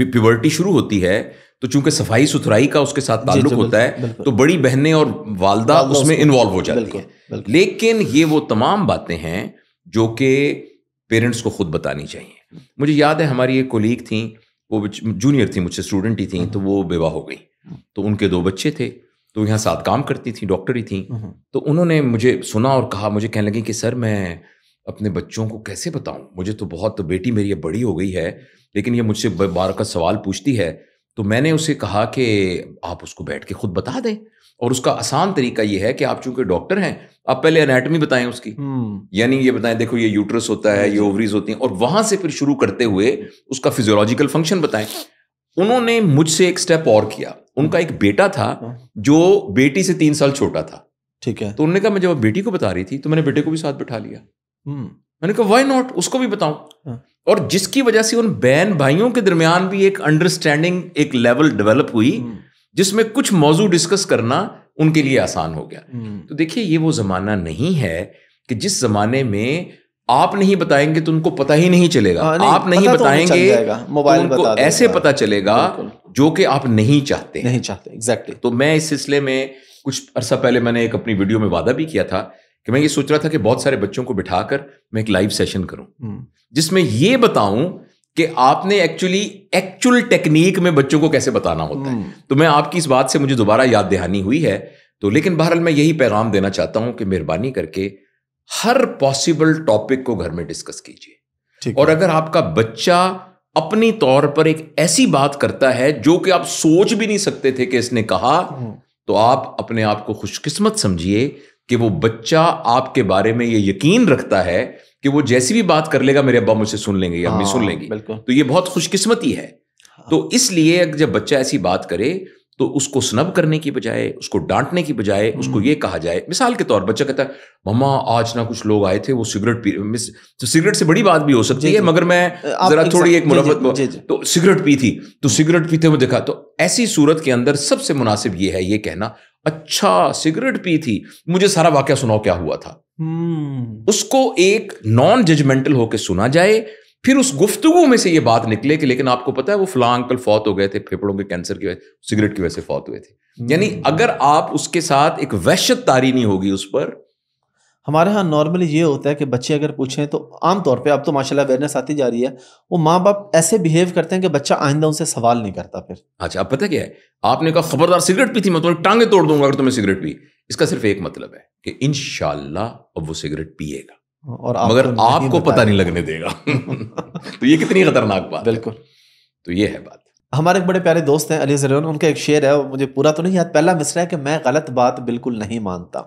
प्यवर्टी शुरू होती है तो चूंकि सफाई सुथराई का उसके साथ ताल्लुक होता है तो बड़ी बहनें और वालदा उसमें इन्वॉल्व हो जाती है लेकिन ये वो तमाम बातें हैं जो कि पेरेंट्स को खुद बतानी चाहिए मुझे याद है हमारी एक कोलीग थी वो जूनियर थी मुझसे स्टूडेंट ही थी हम्म। तो वो बेवा हो गई तो उनके दो बच्चे थे तो यहाँ साथ काम करती थी डॉक्टर ही थी हम्म। तो उन्होंने मुझे सुना और कहा मुझे कहने लगी कि सर मैं अपने बच्चों को कैसे बताऊं मुझे तो बहुत बेटी मेरी बड़ी हो गई है लेकिन ये मुझसे बार का सवाल पूछती है तो मैंने उसे कहा कि आप उसको बैठ के खुद बता दें और उसका आसान तरीका यह है कि आप चूंकि डॉक्टर हैं आप पहले अनेटमी बताएं उसकी हम्म। यानी ये बताएं देखो ये यूट्रस होता है ये ओवरीज होती हैं और वहां से फिर शुरू करते हुए उसका फिजियोलॉजिकल फंक्शन बताएं उन्होंने मुझसे एक स्टेप और किया उनका एक बेटा था हाँ। जो बेटी से तीन साल छोटा था ठीक है तो उन्होंने कहा मैं जब बेटी को बता रही थी तो मैंने बेटे को भी साथ बैठा लिया हम्म। मैंने कहा वाई नॉट उसको भी बताऊं हाँ। और जिसकी वजह से उन बहन भाइयों के दरमियान भी एक अंडरस्टैंडिंग एक लेवल डेवलप हुई हम्म। जिसमें कुछ मौजू डिस्कस करना उनके लिए आसान हो गया हम्म। तो देखिए ये वो ज़माना नहीं है कि जिस ज़माने में आप नहीं बताएंगे तो उनको पता ही नहीं चलेगा हाँ, नहीं, आप नहीं तो बताएंगे मोबाइल तो बता ऐसे पता चलेगा जो कि आप नहीं चाहते नहीं चाहते एग्जैक्टली exactly. तो मैं इस सिलसिले में कुछ अरसा पहले मैंने एक अपनी वीडियो में वादा भी किया था कि मैं ये सोच रहा था कि बहुत सारे बच्चों को बिठाकर मैं एक लाइव सेशन करूं हम्म। जिसमें ये बताऊं कि आपने एक्चुअली एक्चुअल टेक्निक में बच्चों को कैसे बताना होता है हम्म। तो मैं आपकी इस बात से मुझे दोबारा याद दहानी हुई है तो लेकिन बहरहाल मैं यही पैगाम देना चाहता हूं कि मेहरबानी करके हर पॉसिबल टॉपिक को घर में डिस्कस कीजिए और अगर आपका बच्चा अपनी तौर पर एक ऐसी बात करता है जो कि आप सोच भी नहीं सकते थे कि इसने कहा हम्म। तो आप अपने आप को खुशकिस्मत समझिए कि वो बच्चा आपके बारे में ये यकीन रखता है कि वो जैसी भी बात कर लेगा मेरे अब्बा मुझसे सुन लेंगे या अम्मी सुन हाँ, लेंगी तो ये बहुत खुशकिस्मती है हाँ। तो इसलिए जब बच्चा ऐसी बात करे तो उसको स्नब करने की बजाय उसको डांटने की बजाय हम्म। उसको ये कहा जाए मिसाल के तौर बच्चा कहता है मम्मा आज ना कुछ लोग आए थे वो सिगरेट पी तो सिगरेट से बड़ी बात भी हो सकती है मगर मैं जरा थोड़ी एक मुलाफत तो सिगरेट पी थी तो सिगरेट पीते हुए देखा तो ऐसी सूरत के अंदर सबसे मुनासिब ये है ये कहना अच्छा सिगरेट पी थी मुझे सारा वाक्य सुनाओ क्या हुआ था हम्म। उसको एक नॉन जजमेंटल होकर सुना जाए फिर उस गुफ्तगु में से ये बात निकले कि लेकिन आपको पता है वो फला अंकल फौत हो गए थे फेफड़ों के कैंसर की वजह सिगरेट की वजह से फौत हुए थे यानी हम्म। अगर आप उसके साथ एक वहशत तारी नहीं होगी उस पर हमारे यहाँ नॉर्मली ये होता है कि बच्चे अगर पूछें तो आमतौर पे अब तो माशाल्लाह अवेयरनेस आती जा रही है वो माँ बाप ऐसे बिहेव करते हैं कि बच्चा आइंदा उनसे सवाल नहीं करता फिर अच्छा आप पता क्या है आपने कहा खबरदार सिगरेट पी थी मैं तुम्हें टांगे तोड़ दूंगा अगर तुम्हें सिगरेट पी इसका सिर्फ एक मतलब है कि इन अब वो सिगरेट पिएगा और आप मगर आपको पता नहीं लगने देगा [LAUGHS] तो ये कितनी खतरनाक बात बिल्कुल तो ये है बात हमारे एक बड़े प्यारे दोस्त हैं अली जरन उनका एक शेर है मुझे पूरा तो नहीं याद पहला मिसरा है कि मैं गलत बात बिल्कुल नहीं मानता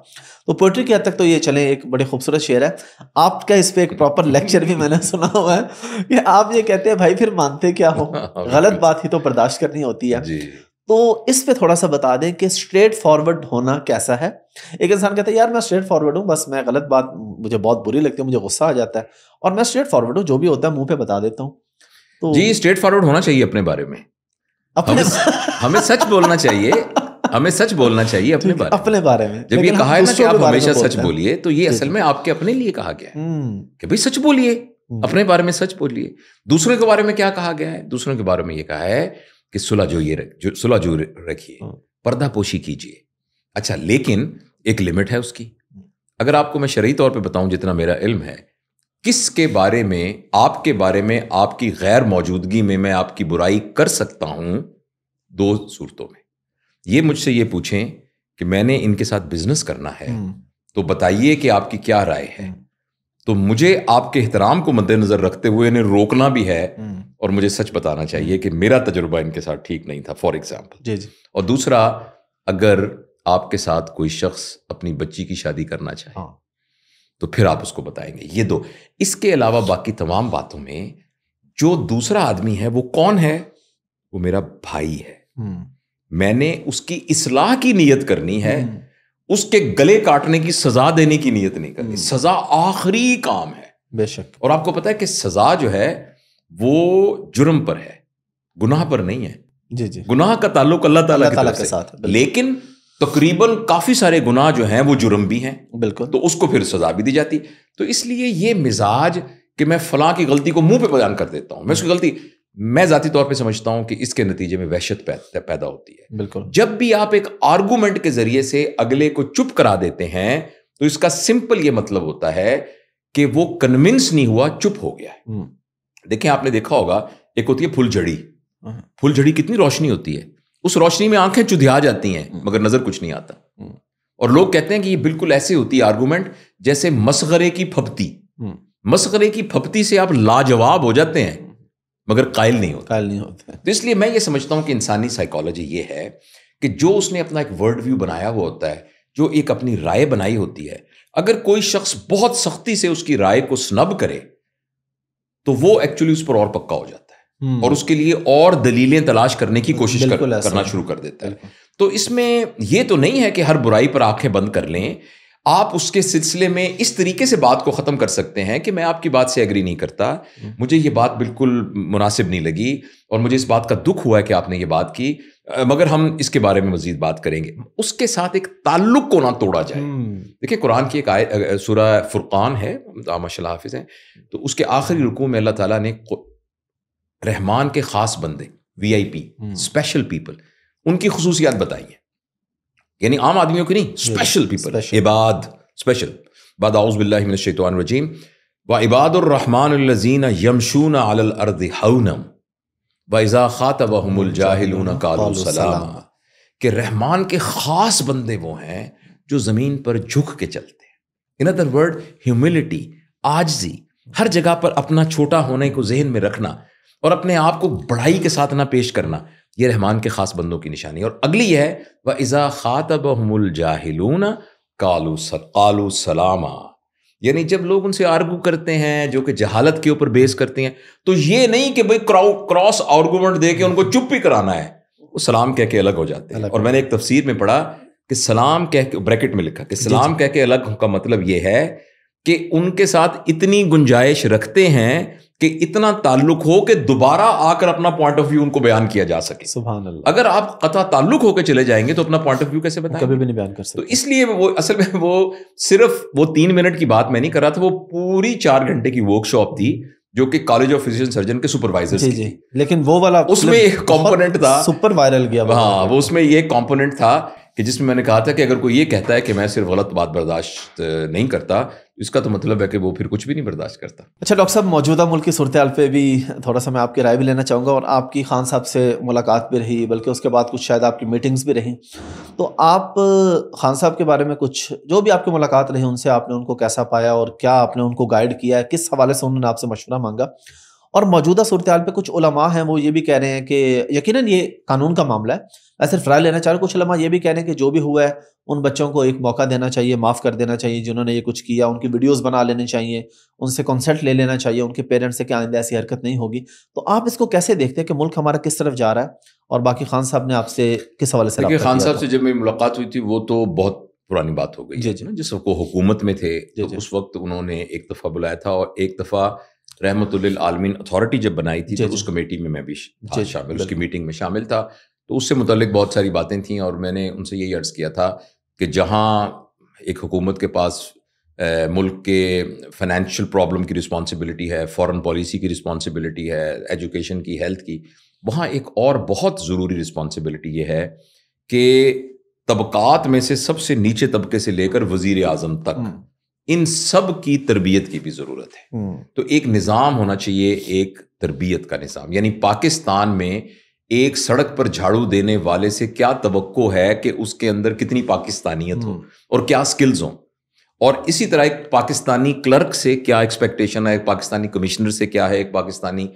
तो पोइट्री की हद तक तो ये चले एक बड़े खूबसूरत शेर है आपका इस पर एक प्रॉपर लेक्चर भी मैंने सुना हुआ है कि आप ये कहते हैं भाई फिर मानते क्या हो [LAUGHS] हाँ, गलत बात ही तो बर्दाश्त करनी होती है तो इस पे थोड़ा सा बता दें कि स्ट्रेट फॉरवर्ड होना कैसा है एक इंसान कहता है यार मैं स्ट्रेट फॉरवर्ड हूँ बस मैं गलत बात मुझे बहुत बुरी लगती है मुझे गुस्सा आ जाता है और मैं स्ट्रेट फॉरवर्ड हूँ जो भी होता है मुंह पे बता देता हूँ तो जी स्ट्रेट फॉरवर्ड होना चाहिए अपने बारे में हमें, हमें सच बोलना चाहिए हमें सच बोलना चाहिए अपने बारे अपने बारे में जब ये कहा है ना कि आप हमेशा सच बोलिए तो ये असल में आपके अपने लिए कहा गया है हम्म। कि भाई सच बोलिए हम्म। अपने बारे में सच बोलिए दूसरों के बारे में क्या कहा गया है दूसरों के बारे में ये कहा है कि सुलह जो ये सुलह जो रखिए हम्म। पर्दापोशी कीजिए अच्छा लेकिन एक लिमिट है उसकी अगर आपको मैं शरीय तौर पर बताऊं जितना मेरा इल्म है किसके बारे में आपके बारे में आपकी गैर मौजूदगी में मैं आपकी बुराई कर सकता हूं दो सूरतों में ये मुझसे ये पूछें कि मैंने इनके साथ बिजनेस करना है हम्म। तो बताइए कि आपकी क्या राय है हम्म। तो मुझे आपके एहतराम को मद्देनजर रखते हुए इन्हें रोकना भी है हम्म। और मुझे सच बताना चाहिए कि मेरा तजुर्बा इनके साथ ठीक नहीं था फॉर एग्जाम्पल जी जी और दूसरा अगर आपके साथ कोई शख्स अपनी बच्ची की शादी करना चाहे हाँ। तो फिर आप उसको बताएंगे ये दो इसके अलावा बाकी तमाम बातों में जो दूसरा आदमी है वो कौन है वो मेरा भाई है हम्म। मैंने उसकी इसलाह की नीयत करनी है हम्म। उसके गले काटने की सजा देने की नीयत नहीं करनी हम्म। सजा आखिरी काम है बेशक और आपको पता है कि सजा जो है वो जुर्म पर है गुनाह पर नहीं है जी जी गुनाह का ताल्लुक अल्लाह ताला, ताला, ताला के साथ लेकिन तकरीबन काफ़ी सारे गुनाह जो हैं वो जुर्म भी हैं बिल्कुल तो उसको फिर सजा भी दी जाती तो इसलिए ये मिजाज कि मैं फलां की गलती को मुंह पे बयान कर देता हूँ मैं उसकी गलती मैं जाती तौर पे समझता हूँ कि इसके नतीजे में वहशत पैदा, होती है बिल्कुल जब भी आप एक आर्गूमेंट के जरिए से अगले को चुप करा देते हैं तो इसका सिंपल ये मतलब होता है कि वो कन्विंस नहीं हुआ चुप हो गया है हम्म। देखें आपने देखा होगा एक होती है फुलझड़ी हाँ। फुलझड़ी कितनी रोशनी होती है उस रोशनी में आंखें चुधिया जाती हैं हम्म। मगर नजर कुछ नहीं आता हम्म। और लोग कहते हैं कि ये बिल्कुल ऐसे होती है आर्गूमेंट जैसे मसगरे की फपती हम्म। मसगरे की फपती से आप लाजवाब हो जाते हैं मगर कायल नहीं होता कायल नहीं होता तो इसलिए मैं ये समझता हूं कि इंसानी साइकोलॉजी ये है कि जो उसने अपना एक वर्ल्ड व्यू बनाया हुआ होता है जो एक अपनी राय बनाई होती है अगर कोई शख्स बहुत सख्ती से उसकी राय को स्नब करे तो वो एक्चुअली उस पर और पक्का हो जाता है हम्म। और उसके लिए और दलीलें तलाश करने की कोशिश कर, करना शुरू कर देता है तो इसमें यह तो नहीं है कि हर बुराई पर आंखें बंद कर लें आप उसके सिलसिले में इस तरीके से बात को ख़त्म कर सकते हैं कि मैं आपकी बात से एग्री नहीं करता हम्म। मुझे ये बात बिल्कुल मुनासिब नहीं लगी और मुझे इस बात का दुख हुआ है कि आपने ये बात की मगर हम इसके बारे में मजीद बात करेंगे उसके साथ एक ताल्लुक को ना तोड़ा जाए हम्म। देखिए कुरान की एक आय सुरा फुरकान है आमा हाफिज़ हैं तो उसके आखिरी रुकू में अल्लाह ताला ने रहमान के खास बंदे वीआईपी स्पेशल पीपल उनकी खसूसियात बताइए यानी आम आदमियों की नहीं स्पेशल पीपल इबाद स्पेशल बदाउज़बिल्लिमिनशैतवानरजीम व इबादुररहमानजीन यमशून अलअर्द अर्द व इज़ा ख़ात वहमुलजाहिलून सलाम कि रहमान के ख़ास बंदे वो हैं जो ज़मीन पर झुक के चलते हैं इन अदर वर्ड ह्यूमिलिटी आजजी हर जगह पर अपना छोटा होने को जहन में रखना और अपने आप को बढ़ाई के साथ ना पेश करना ये रहमान के ख़ास बंदों की निशानी और अगली है व इज़ा ख़ातब हमल जाहिलून कालू सर कालू सलामा यानी जब लोग उनसे आर्गू करते हैं जो कि जहालत के ऊपर बेस करते हैं तो ये नहीं कि भाई क्रॉस आर्गूमेंट दे के उनको चुप ही कराना है वो सलाम कह के अलग हो जाते हैं और मैंने एक तफसीर में पढ़ा कि सलाम कह के ब्रैकेट में लिखा कि सलाम कह के अलग का मतलब ये है कि उनके साथ इतनी गुंजाइश रखते हैं कि इतना ताल्लुक हो कि दोबारा आकर अपना पॉइंट ऑफ व्यू उनको बयान किया जा सके सुबह अगर आप कथा ताल्लुक होकर चले जाएंगे तो अपना पॉइंट ऑफ व्यू कैसे बताएं कभी भी नहीं बयान कर सकते तो इसलिए वो असल में वो सिर्फ वो तीन मिनट की बात मैं नहीं कर रहा था वो पूरी चार घंटे की वर्कशॉप थी जो कि कॉलेज ऑफ फिजिशियन सर्जन के सुपरवाइजर जी, जी लेकिन वो वाला उसमें एक कॉम्पोनेट था सुपर वायरल गया हाँ वो उसमें ये कॉम्पोनेंट था कि जिसमें मैंने कहा था कि अगर कोई ये कहता है कि मैं सिर्फ गलत बात बर्दाश्त नहीं करता इसका तो मतलब है कि वो फिर कुछ भी नहीं बर्दाश्त करता अच्छा डॉक्टर साहब मौजूदा मुल्क की सूरत पे पर भी थोड़ा सा मैं आपकी राय भी लेना चाहूँगा और आपकी खान साहब से मुलाकात भी रही बल्कि उसके बाद कुछ शायद आपकी मीटिंग्स भी रहीं तो आप खान साहब के बारे में कुछ जो भी आपकी मुलाकात रही उनसे आपने उनको कैसा पाया और क्या आपने उनको गाइड किया है किस हवाले से उन्होंने आपसे मशवरा मांगा और मौजूदा सूरत पर कुछ उलमा हैं वो ये भी कह रहे हैं कि यकीन ये कानून का मामला है मैं सिर्फ राय लेना चाह रहा हूँ कुछ उलमा ये भी कह रहे हैं कि जो भी हुआ है उन बच्चों को एक मौका देना चाहिए माफ़ कर देना चाहिए जिन्होंने ये कुछ किया उनकी वीडियोज बना लेने चाहिए उनसे कॉन्सेंट ले लेना चाहिए उनके पेरेंट्स से क्या आइंदा ऐसी हरकत नहीं होगी तो आप इसको कैसे देखते हैं कि मुल्क हमारा किस तरफ जा रहा है और बाकी खान साहब ने आपसे किस हवाले से खान साहब से जब मेरी मुलाकात हुई थी वो तो बहुत पुरानी बात हो गई जी जी जिस वक्त हुकूमत में थे तो उस वक्त उन्होंने एक दफ़ा बुलाया था और एक दफ़ा रहमत आलमीन अथॉरिटी जब बनाई थी तो उस कमेटी में मैं भी शामिल उसकी मीटिंग में शामिल था तो उससे मुतलिक बहुत सारी बातें थी और मैंने उनसे यही अर्ज़ किया था कि जहाँ एक हुकूमत के पास मुल्क के फाइनेंशियल प्रॉब्लम की रिस्पॉन्सिबिलिटी है फॉरेन पॉलिसी की रिस्पॉन्सिबिलिटी है एजुकेशन की हेल्थ की वहाँ एक और बहुत ज़रूरी रिस्पॉन्सिबिलिटी ये है कि तबकात में से सबसे नीचे तबके से लेकर वज़ी अजम तक हम्म। इन सब की तरबियत की भी ज़रूरत है हम्म। तो एक निज़ाम होना चाहिए एक तरबियत का निज़ाम यानी पाकिस्तान में एक सड़क पर झाड़ू देने वाले से क्या तो है कि उसके अंदर कितनी पाकिस्तानियत हो हम्म। और क्या स्किल्स हो और इसी तरह एक पाकिस्तानी क्लर्क से क्या एक्सपेक्टेशन है एक पाकिस्तानी कमिश्नर से क्या है एक पाकिस्तानी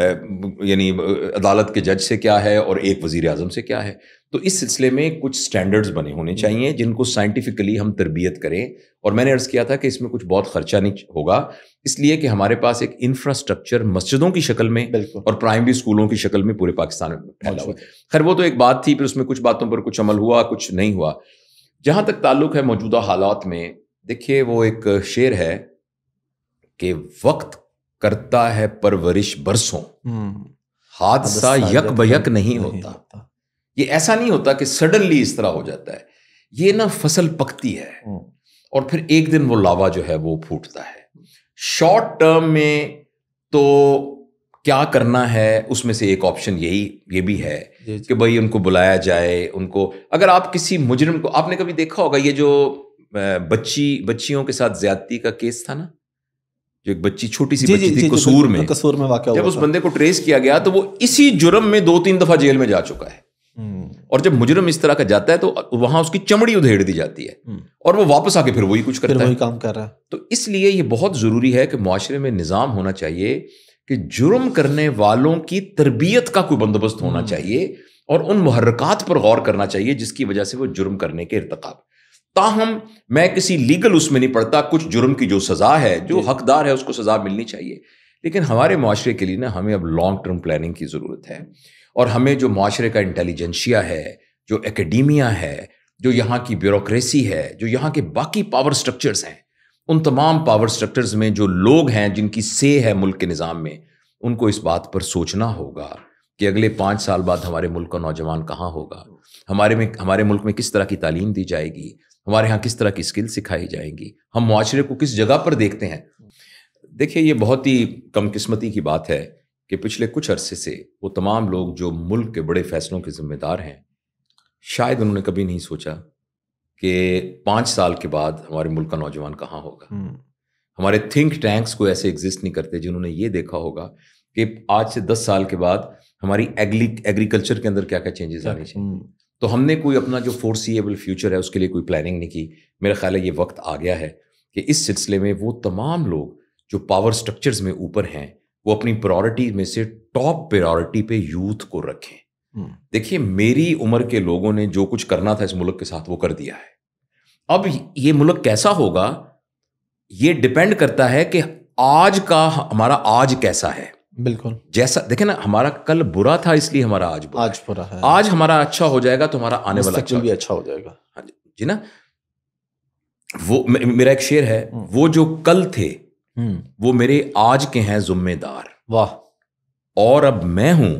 यानी अदालत के जज से क्या है और एक वजीर आजम से क्या है तो इस सिलसिले में कुछ स्टैंडर्ड्स बने होने हम्म। चाहिए जिनको साइंटिफिकली हम तरबियत करें और मैंने अर्ज़ किया था कि इसमें कुछ बहुत खर्चा नहीं होगा इसलिए कि हमारे पास एक इंफ्रास्ट्रक्चर मस्जिदों की शक्ल में और प्राइमरी स्कूलों की शक्ल में पूरे पाकिस्तान में फैला हुआ खैर वो तो एक बात थी फिर उसमें कुछ बातों पर कुछ अमल हुआ कुछ नहीं हुआ जहाँ तक ताल्लुक है मौजूदा हालात में देखिए वो एक शेर है कि वक्त करता है परवरिश बरसों हम्म। हादसा यक बयक नहीं होता ये ऐसा नहीं होता कि सडनली इस तरह हो जाता है ये ना फसल पकती है हम्म। और फिर एक दिन वो लावा जो है वो फूटता है शॉर्ट टर्म में तो क्या करना है उसमें से एक ऑप्शन यही ये भी है कि भाई उनको बुलाया जाए उनको अगर आप किसी मुजरिम को आपने कभी देखा होगा ये जो बच्ची बच्चियों के साथ ज्यादती का केस था ना जो एक बच्ची छोटी सी जी, बच्ची जी, थी जी, कसूर में कसूर में वाकया जब उस बंदे को ट्रेस किया गया तो वो इसी जुर्म में दो तीन दफा जेल में जा चुका है हम्म। और जब मुजरम इस तरह का जाता है तो वहां उसकी चमड़ी उधेड़ दी जाती है हम्म। और वो वापस आके फिर वही कुछ करता वही काम कर रहा है तो इसलिए ये बहुत जरूरी है कि माशरे में निज़ाम होना चाहिए कि जुर्म करने वालों की तरबियत का कोई बंदोबस्त होना हम्म। चाहिए और उन मुहर्रकात पर गौर करना चाहिए जिसकी वजह से वो जुर्म करने के इरतकाब ताहम मैं किसी लीगल उसमें नहीं पढ़ता कुछ जुर्म की जो सज़ा है जो हकदार है उसको सज़ा मिलनी चाहिए लेकिन हमारे माशरे के लिए ना हमें अब लॉन्ग टर्म प्लानिंग की ज़रूरत है और हमें जो माशरे का इंटेलिजेंशिया है जो एकेडमिया है जो यहाँ की ब्यूरोसी है जो यहाँ के बाकी पावर स्ट्रक्चर्स हैं उन तमाम पावर स्ट्रक्चर्स में जो लोग हैं जिनकी से है मुल्क के निज़ाम में उनको इस बात पर सोचना होगा कि अगले पाँच साल बाद हमारे मुल्क का नौजवान कहाँ होगा हमारे में हमारे मुल्क में किस तरह की तालीम दी जाएगी हमारे यहाँ किस तरह की स्किल सिखाई जाएंगी हम मुआरे को किस जगह पर देखते हैं देखिए ये बहुत ही कम किस्मती की बात है कि पिछले कुछ अरसे से वो तमाम लोग जो मुल्क के बड़े फैसलों के ज़िम्मेदार हैं शायद उन्होंने कभी नहीं सोचा कि पाँच साल के बाद हमारे मुल्क का नौजवान कहाँ होगा हम्म। हमारे थिंक टैंक्स को ऐसे एग्जिस्ट नहीं करते जिन्होंने ये देखा होगा कि आज से दस साल के बाद हमारी एग्री एग्रीकल्चर के अंदर क्या क्या चेंजेस आने चाहिए हम्म। तो हमने कोई अपना जो फोर्सीएबल फ्यूचर है उसके लिए कोई प्लानिंग नहीं की मेरा ख्याल है ये वक्त आ गया है कि इस सिलसिले में वो तमाम लोग जो पावर स्ट्रक्चर्स में ऊपर हैं वो अपनी प्रायोरिटी में से टॉप प्रायोरिटी पे यूथ को रखें हम्म। देखिए मेरी उम्र के लोगों ने जो कुछ करना था इस मुल्क के साथ वो कर दिया है अब ये मुल्क कैसा होगा ये डिपेंड करता है कि आज का हमारा आज कैसा है बिल्कुल जैसा देखे ना हमारा कल बुरा था इसलिए हमारा आज बुरा आज बुरा है आज हमारा अच्छा हो जाएगा तो हमारा आने वाला अच्छा भी अच्छा हो जाएगा हाँ जी ना वो मेरा एक शेर है हम्म। वो जो कल थे हम्म। वो मेरे आज के हैं जुम्मेदार वाह और अब मैं हूं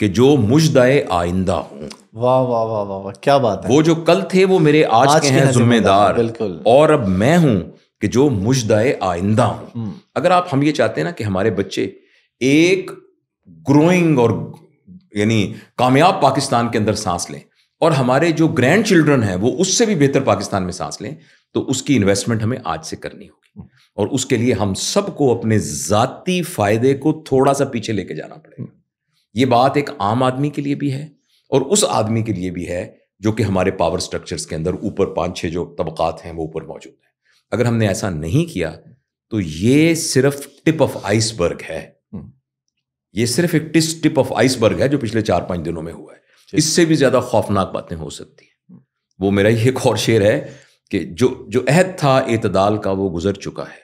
कि जो मुजदाए आइंदा हूं वाह वाह वाह वाह वा, क्या बात है वो जो कल थे वो मेरे आज, आज के, हैं जुम्मेदार बिल्कुल और अब मैं हूं कि जो मुजदाए आइंदा हूं हम्म। अगर आप हम ये चाहते हैं ना कि हमारे बच्चे एक ग्रोइंग और यानी कामयाब पाकिस्तान के अंदर सांस लें और हमारे जो ग्रैंड चिल्ड्रन हैं वो उससे भी बेहतर पाकिस्तान में सांस लें तो उसकी इन्वेस्टमेंट हमें आज से करनी होगी और उसके लिए हम सबको अपने जाति फायदे को थोड़ा सा पीछे लेके जाना पड़ेगा ये बात एक आम आदमी के लिए भी है और उस आदमी के लिए भी है जो कि हमारे पावर स्ट्रक्चर्स के अंदर ऊपर पांच छः जो तबकात हैं वो ऊपर मौजूद हैं अगर हमने ऐसा नहीं किया तो ये सिर्फ टिप ऑफ आइसबर्ग है ये सिर्फ एक टिस टिप ऑफ आइसबर्ग है जो पिछले चार पांच दिनों में हुआ है इससे भी ज्यादा खौफनाक बातें हो सकती हैं हम्म। वो मेरा ही एक और शेर है कि जो जो अहद था एतदाल का वो गुजर चुका है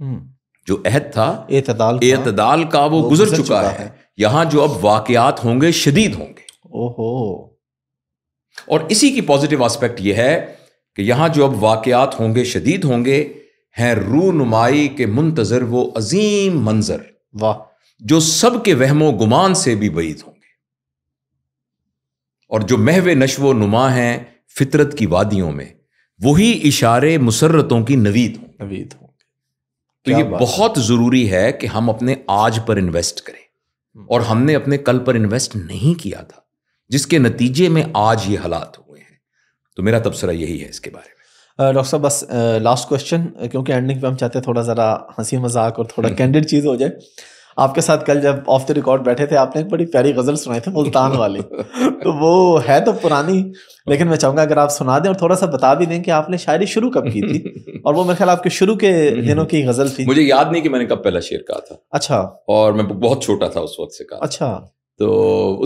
हम्म। जो अहद था एतदाल एतदाल का वो, वो गुजर, चुका, चुका है, है। जो अब वाकयात होंगे शदीद होंगे ओहो और इसी की पॉजिटिव आस्पेक्ट यह है कि यहां जो अब वाकयात होंगे शदीद होंगे हैं रू नुमाई के मुंतजर वो अजीम मंजर वाह जो सबके वहमो गुमान से भी बैद होंगे और जो महवे नशव नुमा हैं फितरत की वादियों में वही इशारे मुसरतों की नवीद हों नवीद होंगे तो ये बहुत ज़रूरी है कि हम अपने आज पर इन्वेस्ट करें हम्म। और हमने अपने कल पर इन्वेस्ट नहीं किया था जिसके नतीजे में आज ये हालात हुए हैं तो मेरा तबसरा यही है इसके बारे में डॉक्टर साहब बस लास्ट क्वेश्चन क्योंकि एंडिंग पे हम चाहते हैं थोड़ा ज़रा हंसी मजाक और थोड़ा कैंडिड हम्म। चीज़ हो जाए आपके साथ कल जब ऑफ द रिकॉर्ड बैठे थे आपने एक बड़ी प्यारी गजल सुनाई थी मुल्तान वाली [LAUGHS] तो वो है तो पुरानी लेकिन मैं चाहूंगा अगर आप सुना दें और थोड़ा सा बता भी दें कि आपने शायरी शुरू कब की थी [LAUGHS] और वो मेरे ख्याल आपके शुरू के दिनों की गजल थी मुझे याद नहीं कि मैंने कब पहला शेर कहा था अच्छा और मैं बहुत छोटा था उस वक्त से कहा अच्छा तो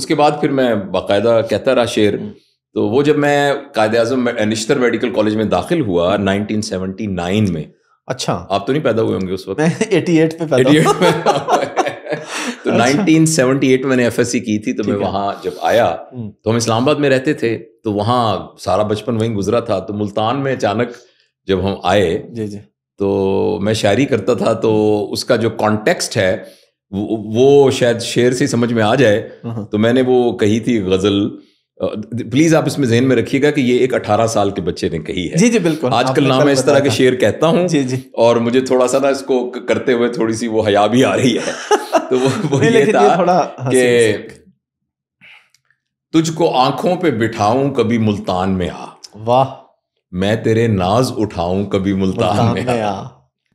उसके बाद फिर मैं बाकायदा कहता रहा शेर हम्म। तो वो जब मैं कायद अजम निश्तर मेडिकल कॉलेज में दाखिल हुआ 1979 में अच्छा आप तो नहीं पैदा हुए होंगे उस वक्त मैं 88 पे पैदा 88 पे तो 1978 अच्छा। मैंने एफएससी की थी तो मैं वहाँ जब आया हम्म। तो हम इस्लामाबाद में रहते थे तो वहाँ सारा बचपन वहीं गुजरा था तो मुल्तान में अचानक जब हम आए जी जी तो मैं शायरी करता था तो उसका जो कॉन्टेक्स्ट है वो शायद शेर से समझ में आ जाए हाँ। तो मैंने वो कही थी गज़ल प्लीज आप इसमें जहन में रखिएगा कि ये एक 18 साल के बच्चे ने कही है जी जी बिल्कुल आजकल ना मैं इस तरह के शेर कहता हूँ जी जी और मुझे थोड़ा सा ना इसको करते हुए थोड़ी सी वो हया भी आ रही है तो वो, [LAUGHS] वो ये था कि तुझको आंखों पे बिठाऊं कभी मुल्तान में आ वाह मैं तेरे नाज उठाऊं कभी मुल्तान, मुल्तान में, में आ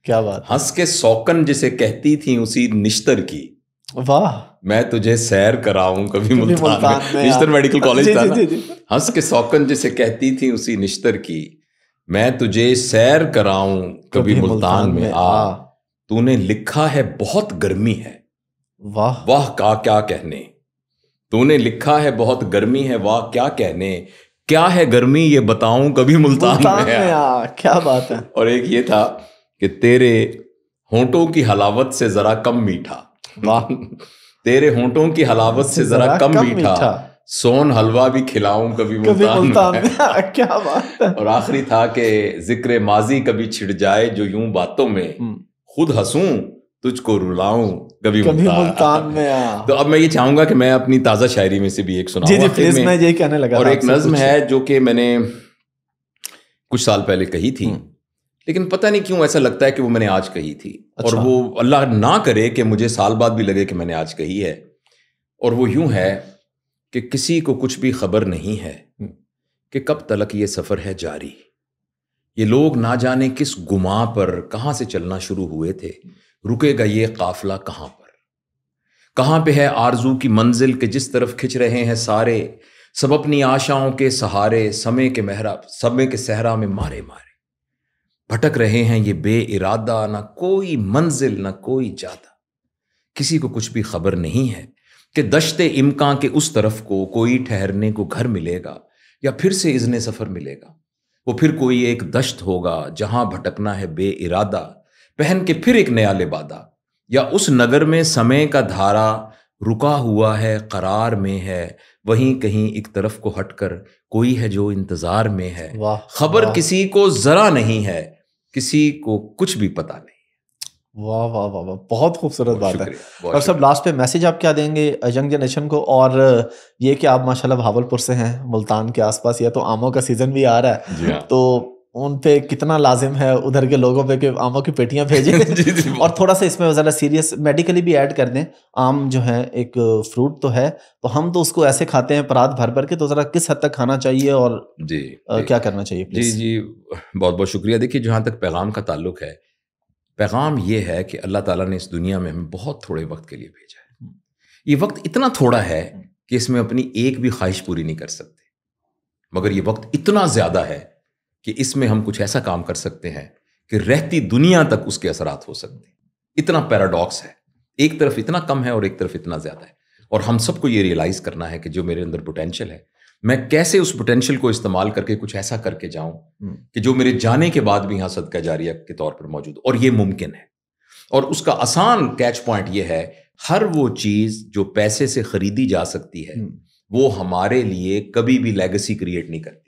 क्या बात हंस के सौकन जिसे कहती थी उसी निश्तर की वाह मैं तुझे सैर कराऊं कभी मुल्तान में निश्तर मेडिकल कॉलेज था हंस के सौकन जिसे कहती थी उसी निश्तर की मैं तुझे सैर कराऊं कभी मुल्तान में आ तूने लिखा है बहुत गर्मी है वाह वाह का क्या कहने तूने लिखा है बहुत गर्मी है वाह क्या कहने क्या है गर्मी ये बताऊं कभी मुल्तान, मुल्तान में आ क्या बात है और एक ये था कि तेरे होंठों की हलावत से जरा कम मीठा तेरे होंठों की हलावत से जरा कम, कम मीठा सोन हलवा भी खिलाऊं कभी मुल्तान [LAUGHS] क्या बात है और आखिरी था कि जिक्र माजी कभी छिड़ जाए जो यूं बातों में हम्म। खुद हंसूं तुझको रुलाऊं कभी, कभी मुल्तान में आ। हाँ। तो अब मैं ये चाहूंगा कि मैं अपनी ताज़ा शायरी में से भी एक सुना जी जी प्लीज मैं यही कहने लगा और एक नज्म है जो कि मैंने कुछ साल पहले कही थी हम्म। लेकिन पता नहीं क्यों ऐसा लगता है कि वो मैंने आज कही थी अच्छा। और वो अल्लाह ना करे कि मुझे साल बाद भी लगे कि मैंने आज कही है और वो यूं है कि किसी को कुछ भी खबर नहीं है हम्म। कि कब तलक ये सफ़र है जारी ये लोग ना जाने किस गुमा पर कहां से चलना शुरू हुए थे रुकेगा ये काफिला कहाँ पर कहाँ पे है आरजू की मंजिल के जिस तरफ खिंच रहे हैं सारे सब अपनी आशाओं के सहारे समय के महरा समय के सहरा में मारे मारे भटक रहे हैं ये बे इरादा ना कोई मंजिल ना कोई जादा किसी को कुछ भी खबर नहीं है कि दशते इमकान के उस तरफ को कोई ठहरने को घर मिलेगा या फिर से इजने सफ़र मिलेगा वो फिर कोई एक दश्त होगा जहां भटकना है बे इरादा पहन के फिर एक नया लिबादा या उस नगर में समय का धारा रुका हुआ है करार में है वहीं हम्म। कहीं एक तरफ को हटकर कोई है जो इंतजार में है खबर किसी को जरा नहीं है किसी को कुछ भी पता नहीं वाह वाह वाह वाह बहुत खूबसूरत बात है और सब लास्ट पे मैसेज आप क्या देंगे यंग जनरेशन को और ये कि आप माशाल्लाह भावलपुर से हैं मुल्तान के आसपास या तो आमों का सीज़न भी आ रहा है हाँ। तो उन पे कितना लाजिम है उधर के लोगों पे कि आमों की पेटियां [LAUGHS] भेजें और थोड़ा सा इसमें ज़रा सीरियस मेडिकली भी ऐड कर दें आम जो है एक फ्रूट तो है तो हम तो उसको ऐसे खाते हैं परात भर भर के तो ज़रा किस हद तक खाना चाहिए और जी आ, क्या करना चाहिए जी जी बहुत बहुत शुक्रिया देखिए जहाँ तक पैगाम का ताल्लुक है पैगाम ये है कि अल्लाह ताली ने इस दुनिया में हमें बहुत थोड़े वक्त के लिए भेजा है हम्म। ये वक्त इतना थोड़ा है हम्म। कि इसमें अपनी एक भी ख्वाहिश पूरी नहीं कर सकते मगर ये वक्त इतना ज़्यादा है कि इसमें हम कुछ ऐसा काम कर सकते हैं कि रहती दुनिया तक उसके असरात हो सकते हैं इतना पैराडॉक्स है एक तरफ इतना कम है और एक तरफ इतना ज़्यादा है और हम सबको ये रियलाइज़ करना है कि जो मेरे अंदर पोटेंशियल है मैं कैसे उस पोटेंशियल को इस्तेमाल करके कुछ ऐसा करके जाऊं हम्म। कि जो मेरे जाने के बाद भी यहाँ सदका जारिया के तौर पर मौजूद और ये मुमकिन है और उसका आसान कैच पॉइंट ये है हर वो चीज़ जो पैसे से खरीदी जा सकती है हम्म। वो हमारे लिए कभी भी लेगेसी क्रिएट नहीं करती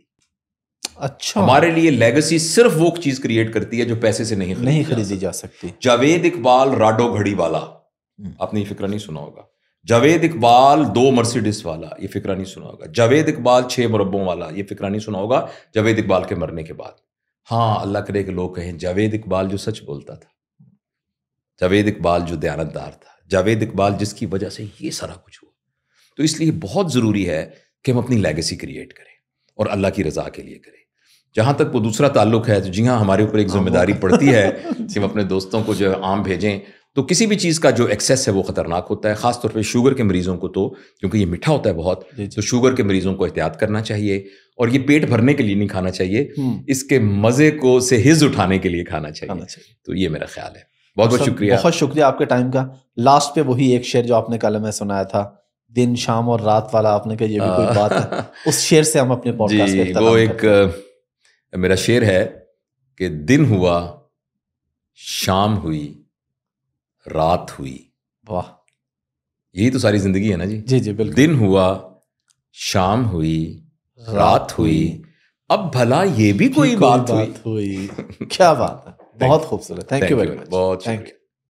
अच्छा हमारे लिए लेगेसी सिर्फ वो चीज क्रिएट करती है जो पैसे से नहीं नहीं खरीदी जा सकती जावेद इकबाल राडो घड़ी वाला हम्म। आपने ये फिक्र नहीं सुना होगा जावेद इकबाल दो मर्सिडीज वाला ये फिक्र नहीं सुना होगा जावेद इकबाल छः मुरबों वाला ये फिक्र नहीं सुना होगा जावेद इकबाल के मरने के बाद हाँ अल्लाह करे के लोग कहें जावेद इकबाल जो सच बोलता था जावेद इकबाल जो दयानतदार था जावेद इकबाल जिसकी वजह से ये सारा कुछ हुआ तो इसलिए बहुत ज़रूरी है कि हम अपनी लेगेसी क्रिएट करें और अल्लाह की रजा के लिए करें जहाँ तक वो दूसरा ताल्लुक है तो जी हाँ हमारे ऊपर एक हाँ, जिम्मेदारी पड़ती है [LAUGHS] कि हम अपने दोस्तों को जो आम भेजें तो किसी भी चीज़ का जो एक्सेस है वो ख़तरनाक होता है ख़ासतौर पर शुगर के मरीज़ों को तो क्योंकि ये मीठा होता है बहुत तो शुगर के मरीज़ों को एहतियात करना चाहिए और ये पेट भरने के लिए नहीं खाना चाहिए हम्म। इसके मज़े को से हिज उठाने के लिए खाना चाहिए, खाना चाहिए। तो ये मेरा ख्याल है बहुत बहुत शुक्रिया बहुत शुक्रिया आपके टाइम का लास्ट पे वही एक शेर जो आपने कल में सुनाया था दिन शाम और रात वाला आपने कहा ये भी कोई हाँ। बात है उस शेर से हम अपने पॉडकास्ट [LAUGHS] वो एक मेरा शेर है कि दिन हुआ शाम हुई रात हुई वाह यही तो सारी जिंदगी है ना जी जी जी बिल्कुल दिन हुआ शाम हुई रात हुई अब भला ये भी कोई बात, बात हुई, हुई। क्या बात है [LAUGHS] बहुत खूबसूरत थैंक यू वेरी मच बहुत थैंक यू